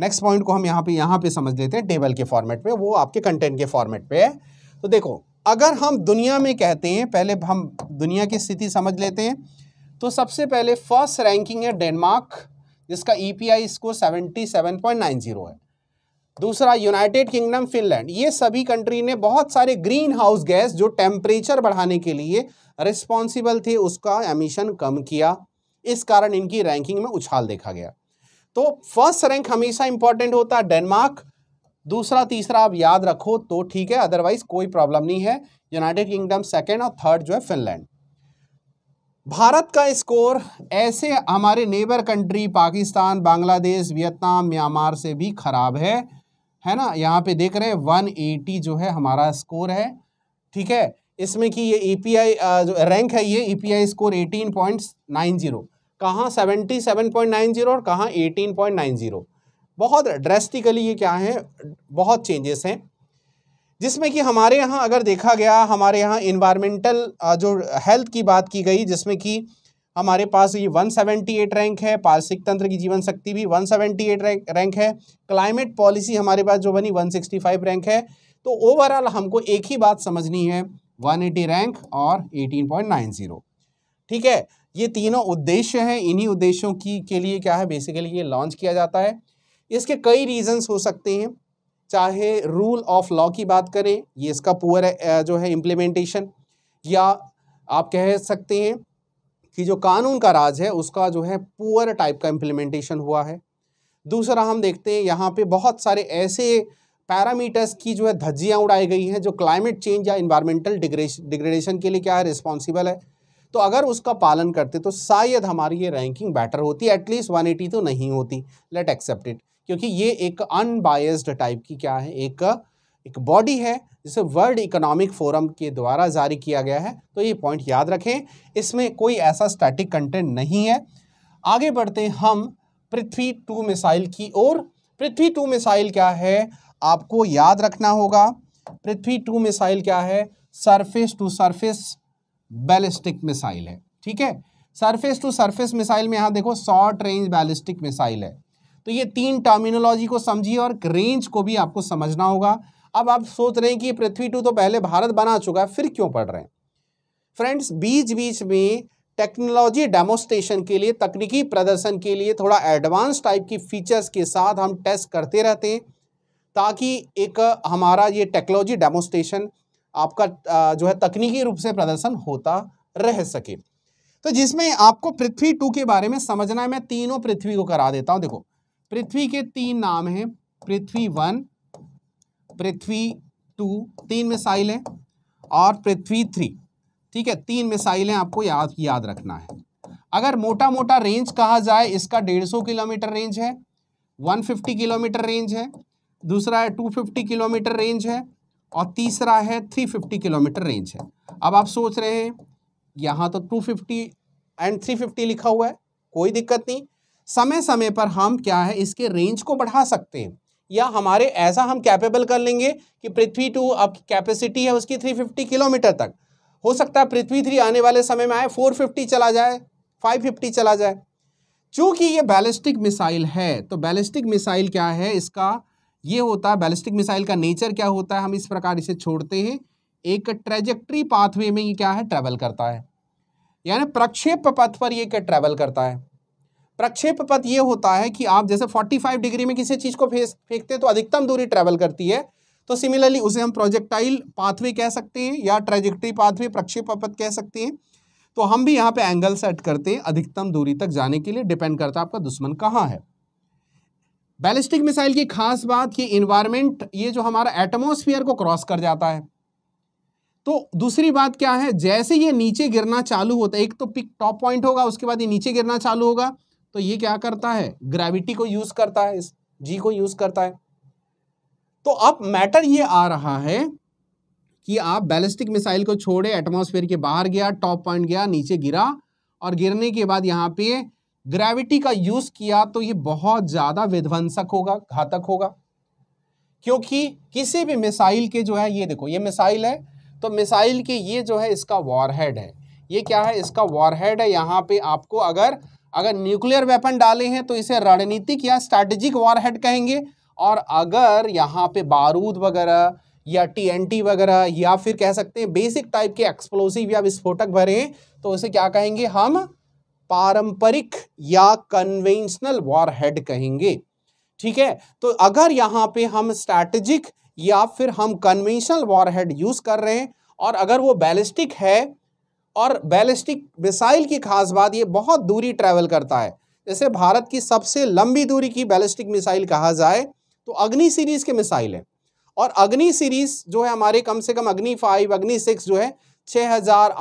नेक्स्ट पॉइंट को हम यहाँ पे यहाँ पे समझ लेते हैं टेबल के फॉर्मेट पे वो आपके कंटेंट के फॉर्मेट पे है तो देखो अगर हम दुनिया में कहते हैं पहले हम दुनिया की स्थिति समझ लेते हैं तो सबसे पहले फर्स्ट रैंकिंग है डेनमार्क जिसका E P I score seventy seven point nine zero है दूसरा यूनाइटेड किंगडम फिनलैंड ये सभी कंट्री ने बहुत सारे ग्रीन हाउस गैस जो टेम्परेचर बढ़ाने के लिए रिस्पॉन्सिबल थे उसका एमिशन कम किया इस कारण इनकी रैंकिंग में उछाल देखा गया तो फर्स्ट रैंक हमेशा इंपॉर्टेंट होता है डेनमार्क दूसरा तीसरा आप याद रखो तो ठीक है अदरवाइज कोई प्रॉब्लम नहीं है यूनाइटेड किंगडम सेकेंड और थर्ड जो है फिनलैंड भारत का स्कोर ऐसे हमारे neighbour country Pakistan Bangladesh Vietnam Myanmar से भी ख़राब है है ना यहाँ पे देख रहे हैं 180 जो है हमारा स्कोर है ठीक है इसमें कि ये ए जो रैंक है ये ए स्कोर 18.90 कहाँ 77.90 और कहाँ 18.90 बहुत ड्रेस्टिकली ये क्या है बहुत चेंजेस हैं जिसमें कि हमारे यहाँ अगर देखा गया हमारे यहाँ इन्वायरमेंटल जो हेल्थ की बात की गई जिसमें कि हमारे पास ये 178 रैंक है पार्शिक तंत्र की जीवन शक्ति भी 178 रैंक रैंक है क्लाइमेट पॉलिसी हमारे पास जो बनी 165 रैंक है तो ओवरऑल हमको एक ही बात समझनी है 180 रैंक और 18.90 ठीक है ये तीनों उद्देश्य हैं इन्हीं उद्देश्यों की के लिए क्या है बेसिकली ये लॉन्च किया जाता है इसके कई रीजंस हो सकते हैं चाहे रूल ऑफ लॉ की बात करें ये इसका पुअर जो है इम्प्लीमेंटेशन या आप कह सकते हैं कि जो कानून का राज है उसका जो है पुअर टाइप का इम्प्लीमेंटेशन हुआ है दूसरा हम देखते हैं यहाँ पे बहुत सारे ऐसे पैरामीटर्स की जो है धज्जियाँ उड़ाई गई हैं जो क्लाइमेट चेंज या इन्वायरमेंटल डिग्रेडेशन के लिए क्या है रिस्पॉन्सिबल है तो अगर उसका पालन करते तो शायद हमारी ये रैंकिंग बेटर होती एटलीस्ट 180 तो नहीं होती लेट एक्सेप्ट इट क्योंकि ये एक अनबायस्ड टाइप की क्या है एक एक बॉडी है जिसे वर्ल्ड इकोनॉमिक फोरम के द्वारा जारी किया गया है तो ये पॉइंट याद रखें इसमें कोई ऐसा स्टैटिक कंटेंट नहीं है आगे बढ़ते हम पृथ्वी टू मिसाइल की ओर पृथ्वी टू मिसाइल क्या है आपको याद रखना होगा पृथ्वी टू मिसाइल क्या है surface to surface ballistic missile है ठीक है सरफेस टू सरफेस मिसाइल में यहां देखो शॉर्ट रेंज बैलिस्टिक मिसाइल है तो ये तीन टर्मिनोलॉजी को समझिए और रेंज को भी आपको समझना होगा अब आप सोच रहे हैं कि पृथ्वी टू तो पहले भारत बना चुका है फिर क्यों पढ़ रहे हैं फ्रेंड्स बीच बीच में टेक्नोलॉजी डेमोस्ट्रेशन के लिए तकनीकी प्रदर्शन के लिए थोड़ा एडवांस टाइप की फीचर्स के साथ हम टेस्ट करते रहते हैं ताकि एक हमारा ये टेक्नोलॉजी डेमोस्ट्रेशन आपका जो है तकनीकी रूप से प्रदर्शन होता रह सके तो जिसमें आपको पृथ्वी टू के बारे में समझना है मैं तीनों पृथ्वी को करा देता हूं देखो पृथ्वी के तीन नाम हैं पृथ्वी वन पृथ्वी टू तीन मिसाइल है और पृथ्वी थ्री ठीक है तीन मिसाइलें आपको याद याद रखना है अगर मोटा मोटा रेंज कहा जाए इसका 150 किलोमीटर रेंज है 150 किलोमीटर रेंज है दूसरा है 250 किलोमीटर रेंज है और तीसरा है 350 किलोमीटर रेंज है अब आप सोच रहे हैं यहाँ तो 250 एंड 350 लिखा हुआ है कोई दिक्कत नहीं समय समय पर हम क्या है इसके रेंज को बढ़ा सकते हैं या हमारे ऐसा हम कैपेबल कर लेंगे कि पृथ्वी टू अब कैपेसिटी है उसकी 350 किलोमीटर तक हो सकता है पृथ्वी थ्री आने वाले समय में आए 450 चला जाए 550 चला जाए चूँकि ये बैलिस्टिक मिसाइल है तो बैलिस्टिक मिसाइल क्या है इसका ये होता है बैलिस्टिक मिसाइल का नेचर क्या होता है हम इस प्रकार इसे छोड़ते हैं एक ट्रेजेक्ट्री पाथवे में ये क्या है ट्रेवल करता है यानी प्रक्षेप पथ पर ये ट्रेवल करता है प्रक्षेप पथ ये होता है कि आप जैसे 45 डिग्री में किसी चीज़ को फेस फेंकते हैं तो अधिकतम दूरी ट्रेवल करती है तो सिमिलरली उसे हम प्रोजेक्टाइल पाथवे कह सकते हैं या ट्रेजेक्ट्री पाथवे प्रक्षेप पथ कह सकते हैं तो हम भी यहाँ पे एंगल सेट करते हैं अधिकतम दूरी तक जाने के लिए डिपेंड करता है आपका दुश्मन कहाँ है बैलिस्टिक मिसाइल की खास बात कि इन्वायरमेंट ये जो हमारा एटमोसफियर को क्रॉस कर जाता है तो दूसरी बात क्या है जैसे ये नीचे गिरना चालू होता है एक तो पिक टॉप पॉइंट होगा उसके बाद ये नीचे गिरना चालू होगा तो ये क्या करता है ग्रेविटी को यूज करता है इस जी को यूज करता है तो अब मैटर ये आ रहा है कि आप बैलिस्टिक मिसाइल को छोड़े एटमॉस्फेयर के बाहर गया टॉप पॉइंट गया नीचे गिरा और गिरने के बाद यहाँ पे ग्रेविटी का यूज किया तो ये बहुत ज्यादा विध्वंसक होगा घातक होगा क्योंकि किसी भी मिसाइल के जो है ये देखो ये मिसाइल है तो मिसाइल के ये जो है इसका वॉरहेड है ये क्या है इसका वॉरहेड है यहाँ पे आपको अगर अगर न्यूक्लियर वेपन डाले हैं तो इसे रणनीतिक या स्ट्रैटेजिक वॉरहेड कहेंगे और अगर यहाँ पे बारूद वगैरह या टीएनटी वगैरह या फिर कह सकते हैं बेसिक टाइप के एक्सप्लोसिव या विस्फोटक भरे हैं तो उसे क्या कहेंगे हम पारंपरिक या कन्वेंशनल वॉर हेड कहेंगे ठीक है तो अगर यहाँ पे हम स्ट्रैटेजिक या फिर हम कन्वेंशनल वॉर हेड यूज़ कर रहे हैं और अगर वो बैलिस्टिक है और बैलिस्टिक मिसाइल की खास बात ये बहुत दूरी ट्रैवल करता है जैसे भारत की सबसे लंबी दूरी की बैलिस्टिक मिसाइल कहा जाए तो अग्नि सीरीज के मिसाइल है और अग्नि सीरीज जो है हमारे कम से कम अग्नि फाइव अग्नि सिक्स जो है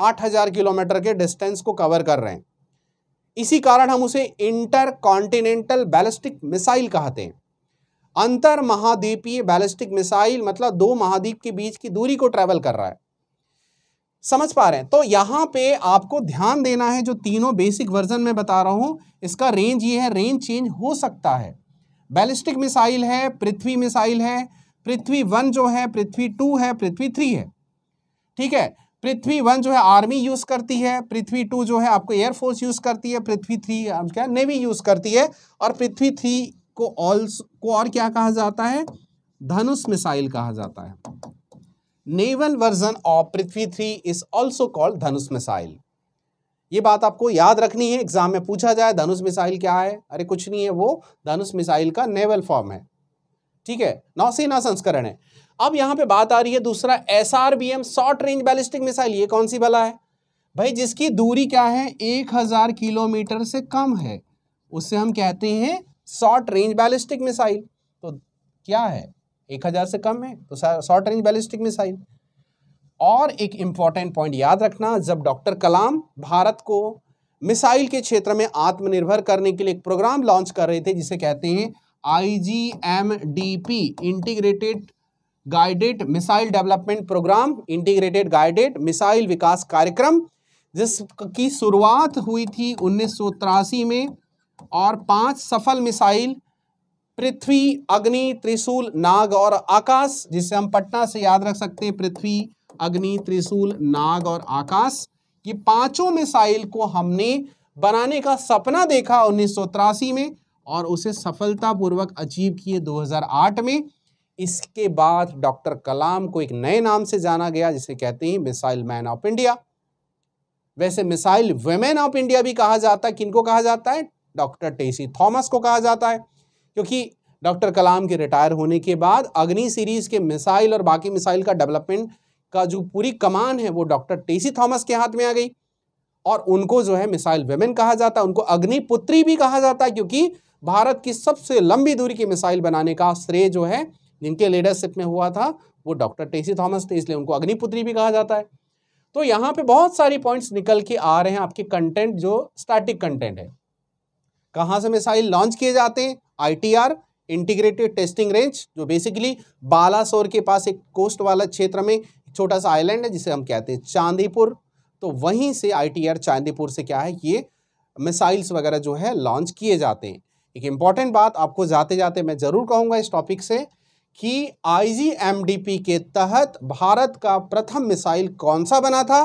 आठ हजार किलोमीटर के डिस्टेंस को कवर कर रहे हैं इसी कारण हम उसे इंटर कॉन्टिनेंटल बैलिस्टिक मिसाइल कहते हैं अंतर महाद्वीपीय बैलिस्टिक मिसाइल मतलब दो महाद्वीप के बीच की दूरी को ट्रेवल कर रहा है समझ पा रहे हैं तो यहां पे आपको ध्यान देना है जो तीनों बेसिक वर्जन में बता रहा हूं इसका रेंज ये है रेंज चेंज हो सकता है बैलिस्टिक मिसाइल है पृथ्वी मिसाइल है पृथ्वी वन जो है पृथ्वी टू है पृथ्वी थ्री है ठीक है पृथ्वी वन जो है आर्मी यूज करती है पृथ्वी टू जो है आपको एयरफोर्स यूज करती है पृथ्वी थ्री क्या नेवी यूज करती है और पृथ्वी थ्री को ऑल्स को और क्या कहा जाता है धनुष मिसाइल कहा जाता है naval version of Prithvi three is also called Dhanush missile ये बात आपको याद रखनी है एग्जाम में पूछा जाए धनुष मिसाइल क्या है अरे कुछ नहीं है वो धनुष मिसाइल का नेवल फॉर्म है ठीक है नौसेना संस्करण है अब यहां पे बात आ रही है दूसरा S R B M short range ballistic missile ये कौन सी भला है भाई जिसकी दूरी क्या है एक हज़ार किलोमीटर से कम है उससे हम कहते हैं शॉर्ट रेंज बैलिस्टिक मिसाइल तो क्या है एक हज़ार से कम है तो शॉर्ट रेंज बैलिस्टिक मिसाइल और एक इंपॉर्टेंट पॉइंट याद रखना जब डॉक्टर कलाम भारत को मिसाइल के क्षेत्र में आत्मनिर्भर करने के लिए एक प्रोग्राम लॉन्च कर रहे थे जिसे कहते हैं IGMDP integrated guided missile development programme integrated guided missile विकास कार्यक्रम जिसकी शुरुआत हुई थी उन्नीस में और पांच सफल मिसाइल पृथ्वी अग्नि त्रिशूल नाग और आकाश जिसे हम पटना से याद रख सकते हैं पृथ्वी अग्नि त्रिशूल नाग और आकाश ये पांचों मिसाइल को हमने बनाने का सपना देखा उन्नीस में और उसे सफलतापूर्वक अचीव किए 2008 में इसके बाद डॉक्टर कलाम को एक नए नाम से जाना गया जिसे कहते हैं मिसाइल मैन ऑफ इंडिया वैसे मिसाइल वेमेन ऑफ इंडिया भी कहा जाता है किनको कहा जाता है डॉक्टर टेसी थॉमस को कहा जाता है क्योंकि डॉक्टर कलाम के रिटायर होने के बाद अग्नि सीरीज के मिसाइल और बाकी मिसाइल का डेवलपमेंट का जो पूरी कमान है वो डॉक्टर टेसी थॉमस के हाथ में आ गई और उनको जो है मिसाइल वेमेन कहा जाता है उनको अग्निपुत्री भी कहा जाता है क्योंकि भारत की सबसे लंबी दूरी की मिसाइल बनाने का श्रेय जो है जिनके लीडरशिप में हुआ था वो डॉक्टर टेसी थॉमस थे इसलिए उनको अग्निपुत्री भी कहा जाता है तो यहाँ पे बहुत सारी पॉइंट्स निकल के आ रहे हैं आपके कंटेंट जो स्टैटिक कंटेंट है कहाँ से मिसाइल लॉन्च किए जाते हैं आईटीआर इंटीग्रेटेड टेस्टिंग रेंज जो बेसिकली बालासोर के पास एक कोस्ट वाला क्षेत्र में छोटा सा आइलैंड है जिसे हम कहते हैं चांदीपुर तो वहीं से आईटीआर चांदीपुर से क्या है ये मिसाइल्स वगैरह जो है लॉन्च किए जाते हैं एक इम्पॉर्टेंट बात आपको जाते जाते मैं ज़रूर कहूँगा इस टॉपिक से कि आईजीएमडीपी के तहत भारत का प्रथम मिसाइल कौन सा बना था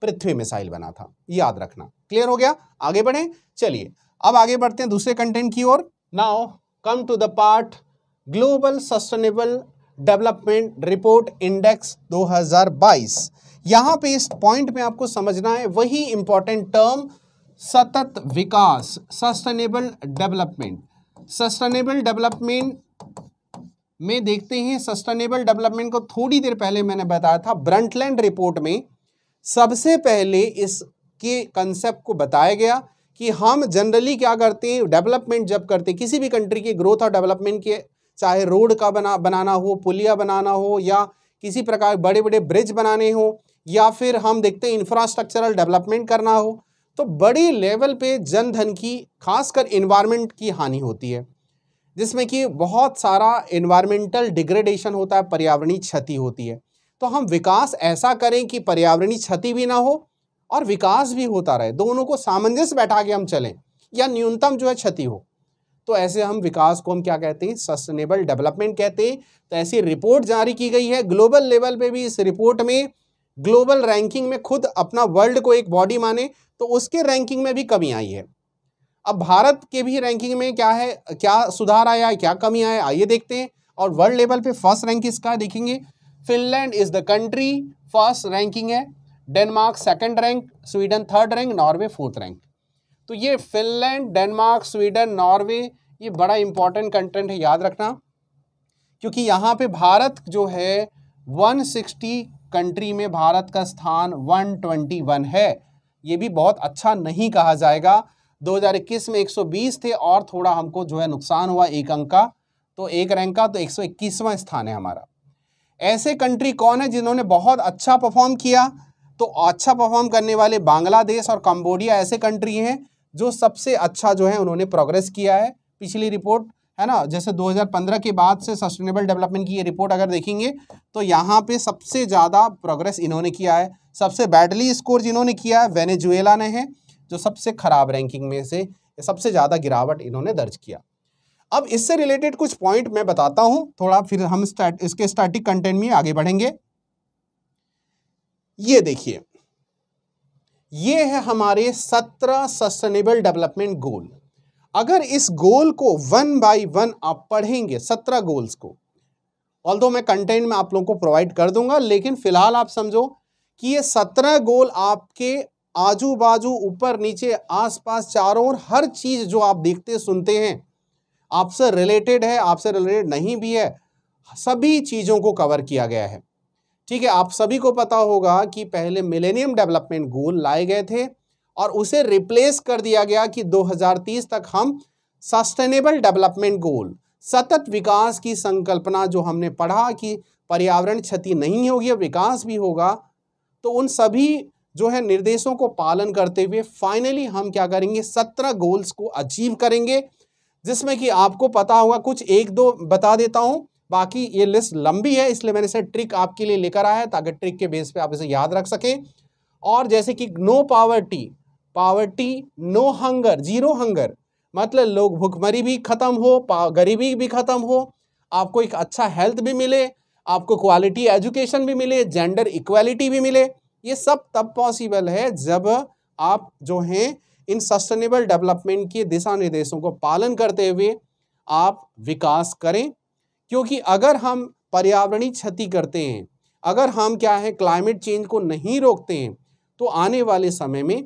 पृथ्वी मिसाइल बना था याद रखना क्लियर हो गया आगे बढ़े चलिए अब आगे बढ़ते हैं दूसरे कंटेंट की ओर now come to the part global sustainable development report index 2022 यहां पे इस पॉइंट में आपको समझना है वही इंपॉर्टेंट टर्म सतत विकास सस्टेनेबल डेवलपमेंट सस्टेनेबल डेवलपमेंट में देखते हैं सस्टेनेबल डेवलपमेंट को थोड़ी देर पहले मैंने बताया था ब्रंटलैंड रिपोर्ट में सबसे पहले इसके कंसेप्ट को बताया गया कि हम जनरली क्या करते हैं डेवलपमेंट जब करते हैं किसी भी कंट्री की ग्रोथ और डेवलपमेंट के चाहे रोड का बना बनाना हो पुलिया बनाना हो या किसी प्रकार बड़े बड़े ब्रिज बनाने हो या फिर हम देखते हैं इंफ्रास्ट्रक्चरल डेवलपमेंट करना हो तो बड़ी लेवल पे जन धन की खासकर इन्वायरमेंट की हानि होती है जिसमें कि बहुत सारा इन्वायरमेंटल डिग्रेडेशन होता है पर्यावरणीय क्षति होती है तो हम विकास ऐसा करें कि पर्यावरणीय क्षति भी ना हो और विकास भी होता रहे दोनों को सामंजस्य बैठा के हम चलें या न्यूनतम जो है क्षति हो तो ऐसे हम विकास को हम क्या कहते हैं सस्टेनेबल डेवलपमेंट कहते हैं तो ऐसी रिपोर्ट जारी की गई है ग्लोबल लेवल पे भी इस रिपोर्ट में ग्लोबल रैंकिंग में खुद अपना वर्ल्ड को एक बॉडी माने तो उसके रैंकिंग में भी कमी आई है अब भारत के भी रैंकिंग में क्या है क्या सुधार आया है क्या कमी आया आइए देखते हैं और वर्ल्ड लेवल पे फर्स्ट रैंक इसका देखेंगे Finland is the country first ranking है Denmark second rank Sweden third rank Norway fourth rank तो ये फिनलैंड डेनमार्क स्वीडन नॉर्वे ये बड़ा इंपॉर्टेंट कंटेंट है याद रखना क्योंकि यहाँ पे भारत जो है 160 कंट्री में भारत का स्थान 121 है ये भी बहुत अच्छा नहीं कहा जाएगा 2021 में 120 थे और थोड़ा हमको जो है नुकसान हुआ एक अंक का तो एक रैंक का तो 121वां स्थान है हमारा ऐसे कंट्री कौन है जिन्होंने बहुत अच्छा परफॉर्म किया तो अच्छा परफॉर्म करने वाले बांग्लादेश और कम्बोडिया ऐसे कंट्री हैं जो सबसे अच्छा जो है उन्होंने प्रोग्रेस किया है पिछली रिपोर्ट है ना जैसे 2015 के बाद से सस्टेनेबल डेवलपमेंट की ये रिपोर्ट अगर देखेंगे तो यहाँ पे सबसे ज़्यादा प्रोग्रेस इन्होंने किया है सबसे बैडली स्कोर जिन्होंने किया है वेनेजुएला ने है जो सबसे ख़राब रैंकिंग में से सबसे ज़्यादा गिरावट इन्होंने दर्ज किया अब इससे रिलेटेड कुछ पॉइंट मैं बताता हूँ थोड़ा फिर हम स्टार्ट इसके स्टार्टिंग कंटेंट में आगे बढ़ेंगे ये देखिए ये है हमारे सत्रह सस्टेनेबल डेवलपमेंट गोल अगर इस गोल को वन बाय वन आप पढ़ेंगे सत्रह गोल्स को ऑल दो मैं कंटेंट में आप लोगों को प्रोवाइड कर दूंगा लेकिन फिलहाल आप समझो कि ये सत्रह गोल आपके आजू बाजू ऊपर नीचे आसपास चारों ओर हर चीज़ जो आप देखते सुनते हैं आपसे रिलेटेड है आपसे रिलेटेड नहीं भी है सभी चीज़ों को कवर किया गया है ठीक है आप सभी को पता होगा कि पहले मिलेनियम डेवलपमेंट गोल लाए गए थे और उसे रिप्लेस कर दिया गया कि 2030 तक हम सस्टेनेबल डेवलपमेंट गोल सतत विकास की संकल्पना जो हमने पढ़ा कि पर्यावरण क्षति नहीं होगी विकास भी होगा तो उन सभी जो है निर्देशों को पालन करते हुए फाइनली हम क्या करेंगे सत्रह गोल्स को अचीव करेंगे जिसमें कि आपको पता होगा कुछ एक दो बता देता हूँ बाकी ये लिस्ट लंबी है इसलिए मैंने इसे ट्रिक आपके लिए लेकर आया है ताकि ट्रिक के बेस पे आप इसे याद रख सकें और जैसे कि no poverty poverty no hunger zero hunger मतलब लोग भुखमरी भी ख़त्म हो गरीबी भी ख़त्म हो आपको एक अच्छा हेल्थ भी मिले आपको क्वालिटी एजुकेशन भी मिले जेंडर इक्वालिटी भी मिले ये सब तब पॉसिबल है जब आप जो हैं इन सस्टेनेबल डेवलपमेंट के दिशा निर्देशों को पालन करते हुए आप विकास करें क्योंकि अगर हम पर्यावरणीय क्षति करते हैं अगर हम क्या है क्लाइमेट चेंज को नहीं रोकते हैं तो आने वाले समय में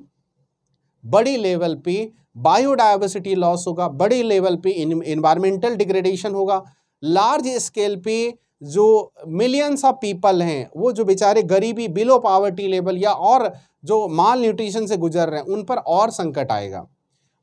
बड़ी लेवल पे बायोडाइवर्सिटी लॉस होगा बड़े लेवल पे इन्वायरमेंटल डिग्रेडेशन होगा लार्ज स्केल पे जो मिलियंस ऑफ पीपल हैं वो जो बेचारे गरीबी बिलो पावर्टी लेवल या और जो माल न्यूट्रिशन से गुजर रहे हैं उन पर और संकट आएगा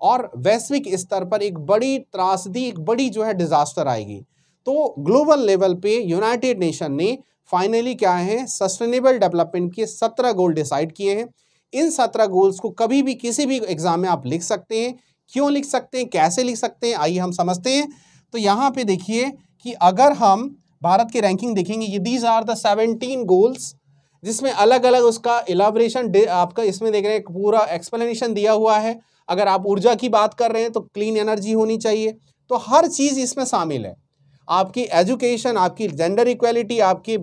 और वैश्विक स्तर पर एक बड़ी त्रासदी एक बड़ी जो है डिज़ास्टर आएगी तो ग्लोबल लेवल पे यूनाइटेड नेशन ने फाइनली क्या है सस्टेनेबल डेवलपमेंट के सत्रह गोल डिसाइड किए हैं इन सत्रह गोल्स को कभी भी किसी भी एग्ज़ाम में आप लिख सकते हैं क्यों लिख सकते हैं कैसे लिख सकते हैं आइए हम समझते हैं तो यहाँ पे देखिए कि अगर हम भारत की रैंकिंग देखेंगे ये these are the seventeen goals जिसमें अलग अलग उसका एलाब्रेशन आपका इसमें देख रहे हैं पूरा एक्सप्लेनेशन दिया हुआ है अगर आप ऊर्जा की बात कर रहे हैं तो क्लीन एनर्जी होनी चाहिए तो हर चीज़ इसमें शामिल है आपकी एजुकेशन आपकी जेंडर इक्वलिटी आपकी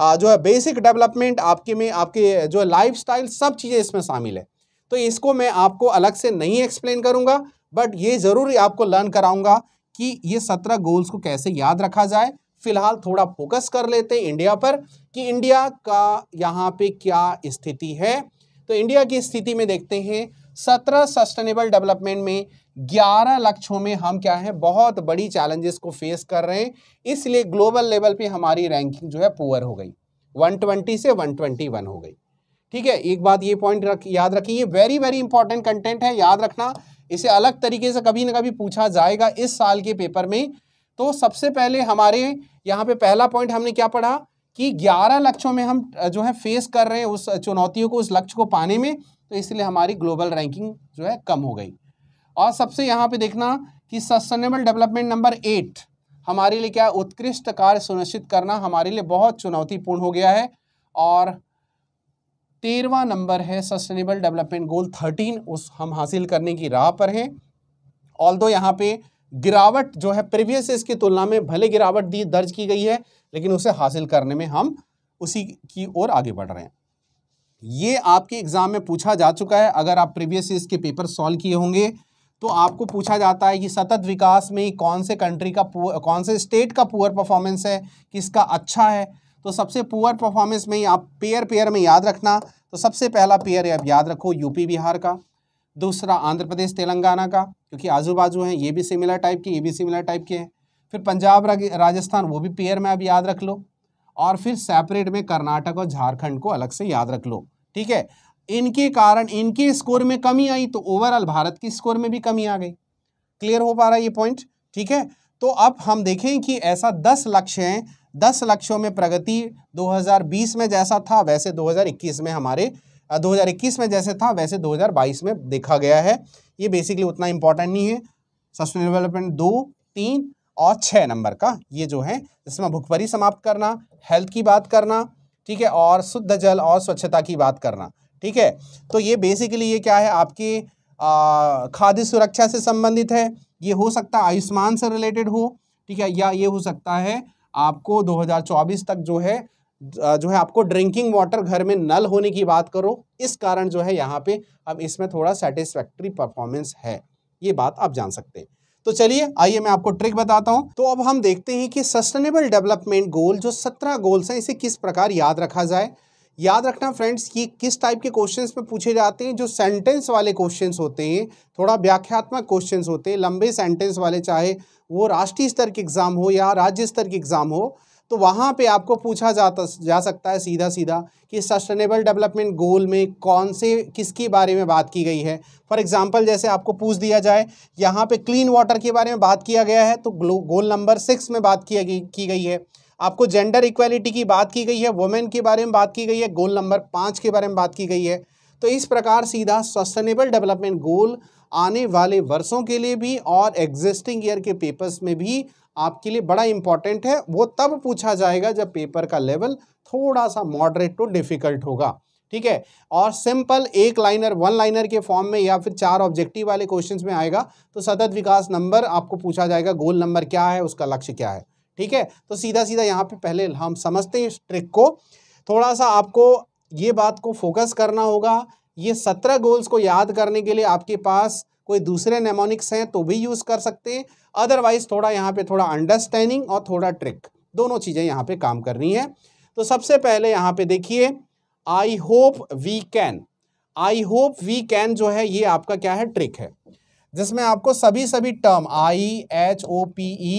जो है बेसिक डेवलपमेंट आपके में आपके जो है लाइफ स्टाइल सब चीज़ें इसमें शामिल है तो इसको मैं आपको अलग से नहीं एक्सप्लेन करूँगा बट ये ज़रूर आपको लर्न कराऊँगा कि ये सत्रह गोल्स को कैसे याद रखा जाए फिलहाल थोड़ा फोकस कर लेते हैं इंडिया पर कि इंडिया का यहाँ पे क्या स्थिति है तो इंडिया की स्थिति में देखते हैं सत्रह सस्टेनेबल डेवलपमेंट में 11 लक्ष्यों में हम क्या है बहुत बड़ी चैलेंजेस को फेस कर रहे हैं इसलिए ग्लोबल लेवल पे हमारी रैंकिंग जो है पुअर हो गई 120 से 121 हो गई ठीक है एक बात ये पॉइंट रख याद रखिए ये वेरी वेरी इंपॉर्टेंट कंटेंट है याद रखना इसे अलग तरीके से कभी ना कभी पूछा जाएगा इस साल के पेपर में तो सबसे पहले हमारे यहाँ पे पहला पॉइंट हमने क्या पढ़ा कि 11 लक्ष्यों में हम जो है फेस कर रहे हैं उस चुनौतियों को उस लक्ष्य को पाने में तो इसलिए हमारी ग्लोबल रैंकिंग जो है कम हो गई और सबसे यहाँ पे देखना कि सस्टेनेबल डेवलपमेंट नंबर एट हमारे लिए क्या उत्कृष्ट कार्य सुनिश्चित करना हमारे लिए बहुत चुनौतीपूर्ण हो गया है और तेरवा नंबर है सस्टेनेबल डेवलपमेंट गोल थर्टीन उस हम हासिल करने की राह पर हैं ऑल दो यहाँ पे गिरावट जो है प्रीवियस इसकी तुलना में भले गिरावट दी दर्ज की गई है लेकिन उसे हासिल करने में हम उसी की ओर आगे बढ़ रहे हैं ये आपके एग्ज़ाम में पूछा जा चुका है अगर आप प्रीवियस इसके पेपर सॉल्व किए होंगे तो आपको पूछा जाता है कि सतत विकास में कौन से कंट्री का कौन से स्टेट का पुअर परफॉर्मेंस है किसका अच्छा है तो सबसे पुअर परफॉर्मेंस में आप पेयर पेयर में याद रखना तो सबसे पहला पेयर आप याद रखो यूपी बिहार का दूसरा आंध्र प्रदेश तेलंगाना का क्योंकि आजू बाजू हैं ये भी सिमिलर टाइप के ये भी सिमिलर टाइप के हैं फिर पंजाब राजस्थान वो भी पेयर में आप याद रख लो और फिर सेपरेट में कर्नाटक और झारखंड को अलग से याद रख लो ठीक है इनके कारण इनके स्कोर में कमी आई तो ओवरऑल भारत की स्कोर में भी कमी आ गई क्लियर हो पा रहा है ये पॉइंट ठीक है तो अब हम देखें कि ऐसा दस लक्ष्य हैं दस लक्ष्यों में प्रगति 2020 में जैसा था वैसे 2021 में हमारे 2021 में जैसे था वैसे 2022 में देखा गया है ये बेसिकली उतना इंपॉर्टेंट नहीं है सस्टेनेबल डेवलपमेंट दो तीन और छः नंबर का ये जो है इसमें भुखमरी समाप्त करना हेल्थ की बात करना ठीक है और शुद्ध जल और स्वच्छता की बात करना ठीक है तो ये बेसिकली ये क्या है आपके खाद्य सुरक्षा से संबंधित है ये हो सकता है आयुष्मान से रिलेटेड हो ठीक है या ये हो सकता है आपको 2024 तक जो है जो है आपको ड्रिंकिंग वाटर घर में नल होने की बात करो इस कारण जो है यहाँ पे अब इसमें थोड़ा सेटिस्फैक्ट्री परफॉर्मेंस है ये बात आप जान सकते हैं तो चलिए आइए मैं आपको ट्रिक बताता हूँ तो अब हम देखते हैं कि सस्टेनेबल डेवलपमेंट गोल जो सत्रह गोल्स हैं इसे किस प्रकार याद रखा जाए याद रखना फ्रेंड्स ये किस टाइप के क्वेश्चंस में पूछे जाते हैं जो सेंटेंस वाले क्वेश्चंस होते हैं थोड़ा व्याख्यात्मक क्वेश्चंस होते हैं लंबे सेंटेंस वाले चाहे वो राष्ट्रीय स्तर के एग्ज़ाम हो या राज्य स्तर के एग्ज़ाम हो तो वहाँ पे आपको पूछा जाता जा सकता है सीधा सीधा कि सस्टेनेबल डेवलपमेंट गोल में कौन से किसके बारे में बात की गई है फॉर एग्जांपल जैसे आपको पूछ दिया जाए यहाँ पे क्लीन वाटर के बारे में बात किया गया है तो गोल नंबर सिक्स में बात किया की गई है आपको जेंडर इक्वालिटी की बात की गई है वुमेन के बारे में बात की गई है गोल नंबर पाँच के बारे में बात की गई है तो इस प्रकार सीधा सस्टेनेबल डेवलपमेंट गोल आने वाले वर्षों के लिए भी और एग्जिस्टिंग ईयर के पेपर्स में भी आपके लिए बड़ा इंपॉर्टेंट है वो तब पूछा जाएगा जब पेपर का लेवल थोड़ा सा मॉडरेट टू डिफ़िकल्ट होगा ठीक है और सिंपल एक लाइनर वन लाइनर के फॉर्म में या फिर चार ऑब्जेक्टिव वाले क्वेश्चंस में आएगा तो सतत विकास नंबर आपको पूछा जाएगा गोल नंबर क्या है उसका लक्ष्य क्या है ठीक है तो सीधा सीधा यहाँ पे पहले हम समझते हैं इस ट्रिक को थोड़ा सा आपको ये बात को फोकस करना होगा ये सत्रह गोल्स को याद करने के लिए आपके पास कोई दूसरे नेमोनिक्स हैं तो भी यूज़ कर सकते हैं अदरवाइज थोड़ा यहाँ पे थोड़ा अंडरस्टैंडिंग और थोड़ा ट्रिक दोनों चीज़ें यहाँ पे काम करनी है तो सबसे पहले यहाँ पे देखिए I hope we can I hope we can जो है ये आपका क्या है ट्रिक है जिसमें आपको सभी सभी term I H O P E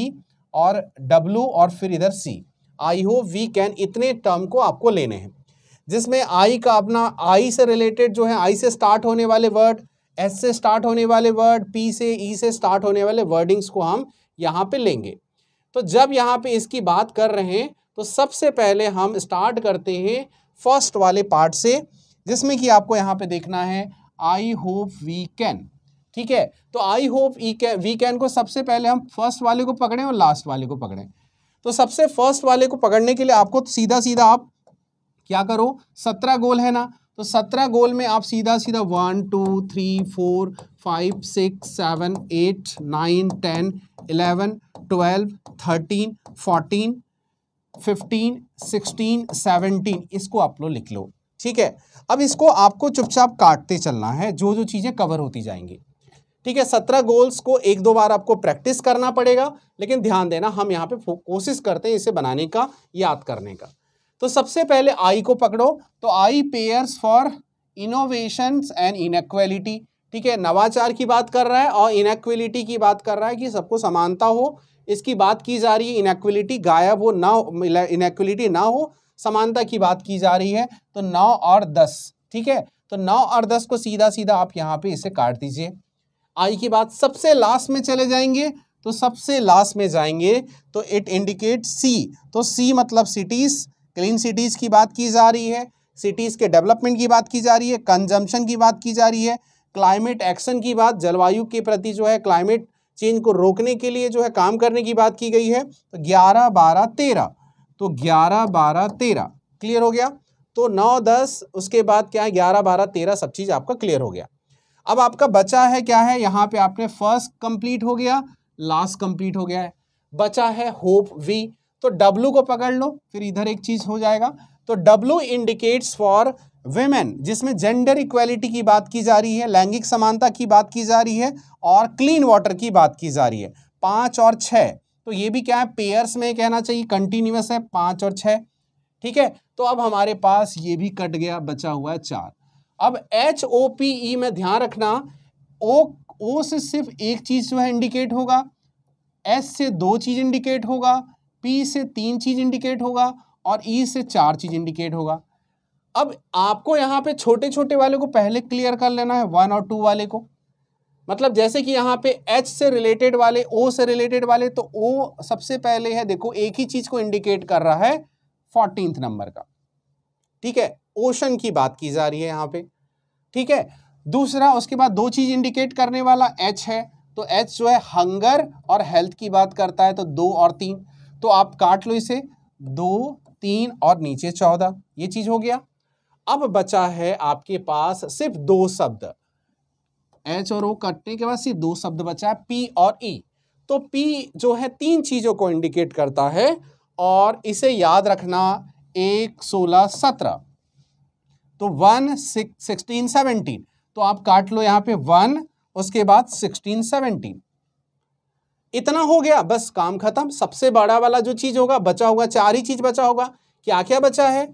और W और फिर इधर C I hope we can इतने टर्म को आपको लेने हैं जिसमें आई का अपना आई से रिलेटेड जो है आई से स्टार्ट होने वाले वर्ड एस से स्टार्ट होने वाले वर्ड पी से ई e से स्टार्ट होने वाले वर्डिंग्स को हम यहाँ पे लेंगे तो जब यहाँ पे इसकी बात कर रहे हैं तो सबसे पहले हम स्टार्ट करते हैं फर्स्ट वाले पार्ट से जिसमें कि आपको यहाँ पे देखना है आई होप वी कैन ठीक है तो I hope E can we can को सबसे पहले हम फर्स्ट वाले को पकड़ें और लास्ट वाले को पकड़ें तो सबसे फर्स्ट वाले को पकड़ने के लिए आपको सीधा सीधा आप क्या करो सत्रह गोल है ना तो सत्रह गोल में आप सीधा सीधा one two three four five six seven eight nine ten eleven twelve thirteen fourteen fifteen sixteen seventeen इसको आप लोग लिख लो ठीक है अब इसको आपको चुपचाप काटते चलना है जो जो चीज़ें कवर होती जाएंगी ठीक है सत्रह गोल्स को एक दो बार आपको प्रैक्टिस करना पड़ेगा लेकिन ध्यान देना हम यहाँ पे कोशिश करते हैं इसे बनाने का याद करने का तो सबसे पहले आई को पकड़ो तो I pairs for innovation and inequality ठीक है नवाचार की बात कर रहा है और इनक्वेलिटी की बात कर रहा है कि सबको समानता हो इसकी बात की जा रही है इनक्वेलिटी गायब हो ना इनक्वलिटी ना हो समानता की बात की जा रही है तो नौ और दस ठीक है तो नौ और दस को सीधा सीधा आप यहाँ पे इसे काट दीजिए आई के बाद सबसे लास्ट में चले जाएंगे तो सबसे लास्ट में जाएंगे तो इट इंडिकेट सी तो सी मतलब सिटीज़ क्लीन सिटीज़ की बात की जा रही है सिटीज़ के डेवलपमेंट की बात की जा रही है कंजम्पशन की बात की जा रही है क्लाइमेट एक्शन की बात जलवायु के प्रति जो है क्लाइमेट चेंज को रोकने के लिए जो है काम करने की बात की गई है तो ग्यारह बारह तेरह तो ग्यारह बारह तेरह क्लियर हो गया तो नौ दस उसके बाद क्या है ग्यारह बारह तेरह सब चीज़ आपका क्लियर हो गया अब आपका बचा है क्या है यहाँ पे आपने फर्स्ट कंप्लीट हो गया लास्ट कंप्लीट हो गया है बचा है होप वी तो डब्लू को पकड़ लो फिर इधर एक चीज हो जाएगा तो डब्लू इंडिकेट्स फॉर वेमेन जिसमें जेंडर इक्वेलिटी की बात की जा रही है लैंगिक समानता की बात की जा रही है और क्लीन वाटर की बात की जा रही है पाँच और छः तो ये भी क्या है पेयर्स में कहना चाहिए कंटिन्यूस है पाँच और छ ठीक है तो अब हमारे पास ये भी कट गया बचा हुआ है चार अब एच ओ पी ई में ध्यान रखना ओ ओ से सिर्फ एक चीज़ जो है इंडिकेट होगा एस से दो चीज़ इंडिकेट होगा पी से तीन चीज़ इंडिकेट होगा और ई e से चार चीज़ इंडिकेट होगा अब आपको यहाँ पे छोटे छोटे वाले को पहले क्लियर कर लेना है वन और टू वाले को मतलब जैसे कि यहाँ पे एच से रिलेटेड वाले ओ से रिलेटेड वाले तो ओ सबसे पहले है देखो एक ही चीज़ को इंडिकेट कर रहा है फोर्टीन नंबर का ठीक है ओशन की बात की जा रही है यहाँ पे ठीक है दूसरा उसके बाद दो चीज इंडिकेट करने वाला एच है तो एच जो है हंगर और हेल्थ की बात करता है तो दो और तीन तो आप काट लो इसे दो तीन और नीचे चौदह ये चीज हो गया अब बचा है आपके पास सिर्फ दो शब्द एच और ओ कटने के बाद सिर्फ दो शब्द बचा है पी और ई e. तो पी जो है तीन चीज़ों को इंडिकेट करता है और इसे याद रखना एक सोलह सत्रह तो वन सिक्सटीन सेवनटीन तो आप काट लो यहां पे वन उसके बाद सिक्सटीन सेवनटीन इतना हो गया बस काम खत्म सबसे बड़ा वाला जो चीज़ होगा बचा होगा चार ही चीज़ बचा होगा क्या क्या बचा है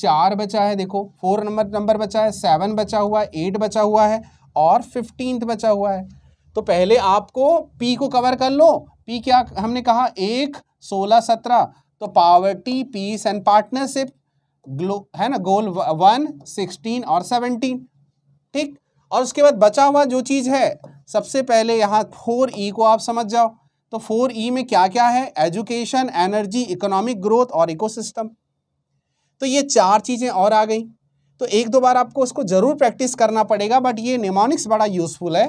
चार बचा है देखो फोर नंबर नंबर बचा है सेवन बचा हुआ है एट बचा हुआ है और फिफ्टींथ बचा हुआ है तो पहले आपको पी को कवर कर लो पी क्या हमने कहा एक सोलह सत्रह तो पावर्टी पीस एंड पार्टनरशिप ग्लो है ना गोल वन सिक्सटीन और सेवनटीन ठीक और उसके बाद बचा हुआ जो चीज़ है सबसे पहले यहाँ फोर ई को आप समझ जाओ तो फोर ई में क्या क्या है एजुकेशन एनर्जी इकोनॉमिक ग्रोथ और इकोसिस्टम तो ये चार चीज़ें और आ गई तो एक दो बार आपको उसको ज़रूर प्रैक्टिस करना पड़ेगा बट ये निमोनिक्स बड़ा यूज़फुल है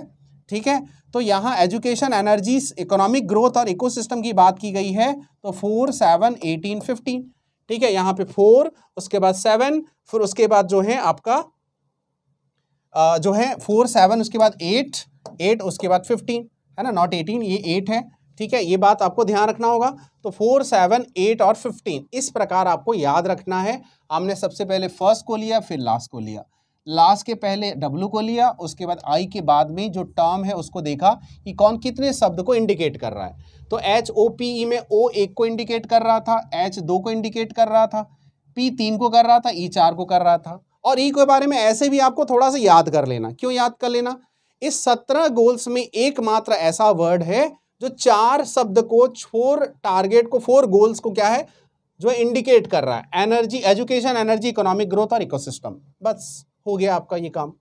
ठीक है तो यहाँ एजुकेशन एनर्जी इकोनॉमिक ग्रोथ और इकोसिस्टम की बात की गई है तो फोर सेवन एटीन फिफ्टीन ठीक है यहाँ पे फोर उसके बाद सेवन फिर उसके बाद जो है आपका जो है फोर सेवन उसके बाद एट एट उसके बाद फिफ्टीन है ना नॉट एटीन ये एट है ठीक है ये बात आपको ध्यान रखना होगा तो फोर सेवन एट और फिफ्टीन इस प्रकार आपको याद रखना है हमने सबसे पहले फर्स्ट को लिया फिर लास्ट को लिया लास्ट के पहले डब्लू को लिया उसके बाद आई के बाद में जो टर्म है उसको देखा कि कौन कितने शब्द को इंडिकेट कर रहा है तो एच ओ पी ई में ओ एक को इंडिकेट कर रहा था एच दो को इंडिकेट कर रहा था पी तीन को कर रहा था ई e चार को कर रहा था और ई e के बारे में ऐसे भी आपको थोड़ा सा याद कर लेना क्यों याद कर लेना इस सत्रह गोल्स में एकमात्र ऐसा वर्ड है जो चार शब्द को फोर टारगेट को फोर गोल्स को क्या है जो इंडिकेट कर रहा है energy education energy economic growth और इकोसिस्टम बस हो गया आपका ये काम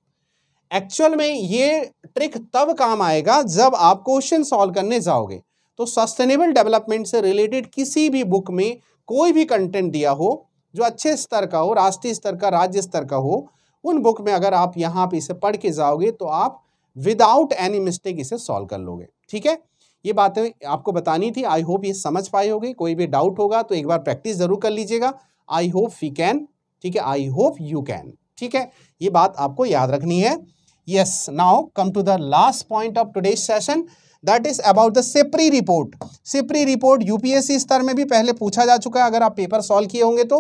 एक्चुअल में ये ट्रिक तब काम आएगा जब आप क्वेश्चन सॉल्व करने जाओगे तो सस्टेनेबल डेवलपमेंट से रिलेटेड किसी भी बुक में कोई भी कंटेंट दिया हो जो अच्छे स्तर का हो राष्ट्रीय स्तर का राज्य स्तर का हो उन बुक में अगर आप यहाँ पे इसे पढ़ के जाओगे तो आप विदाउट एनी मिस्टेक इसे सॉल्व कर लोगे ठीक है ये बातें आपको बतानी थी आई होप ये समझ पाए होगी कोई भी डाउट होगा तो एक बार प्रैक्टिस जरूर कर लीजिएगा आई होप वी कैन ठीक है आई होप यू कैन ठीक है ये बात आपको याद रखनी है yes now come to the last point of today session that is about the SIPRI report SIPRI report UPSC स्तर में भी पहले पूछा जा चुका है अगर आप पेपर सॉल्व किए होंगे तो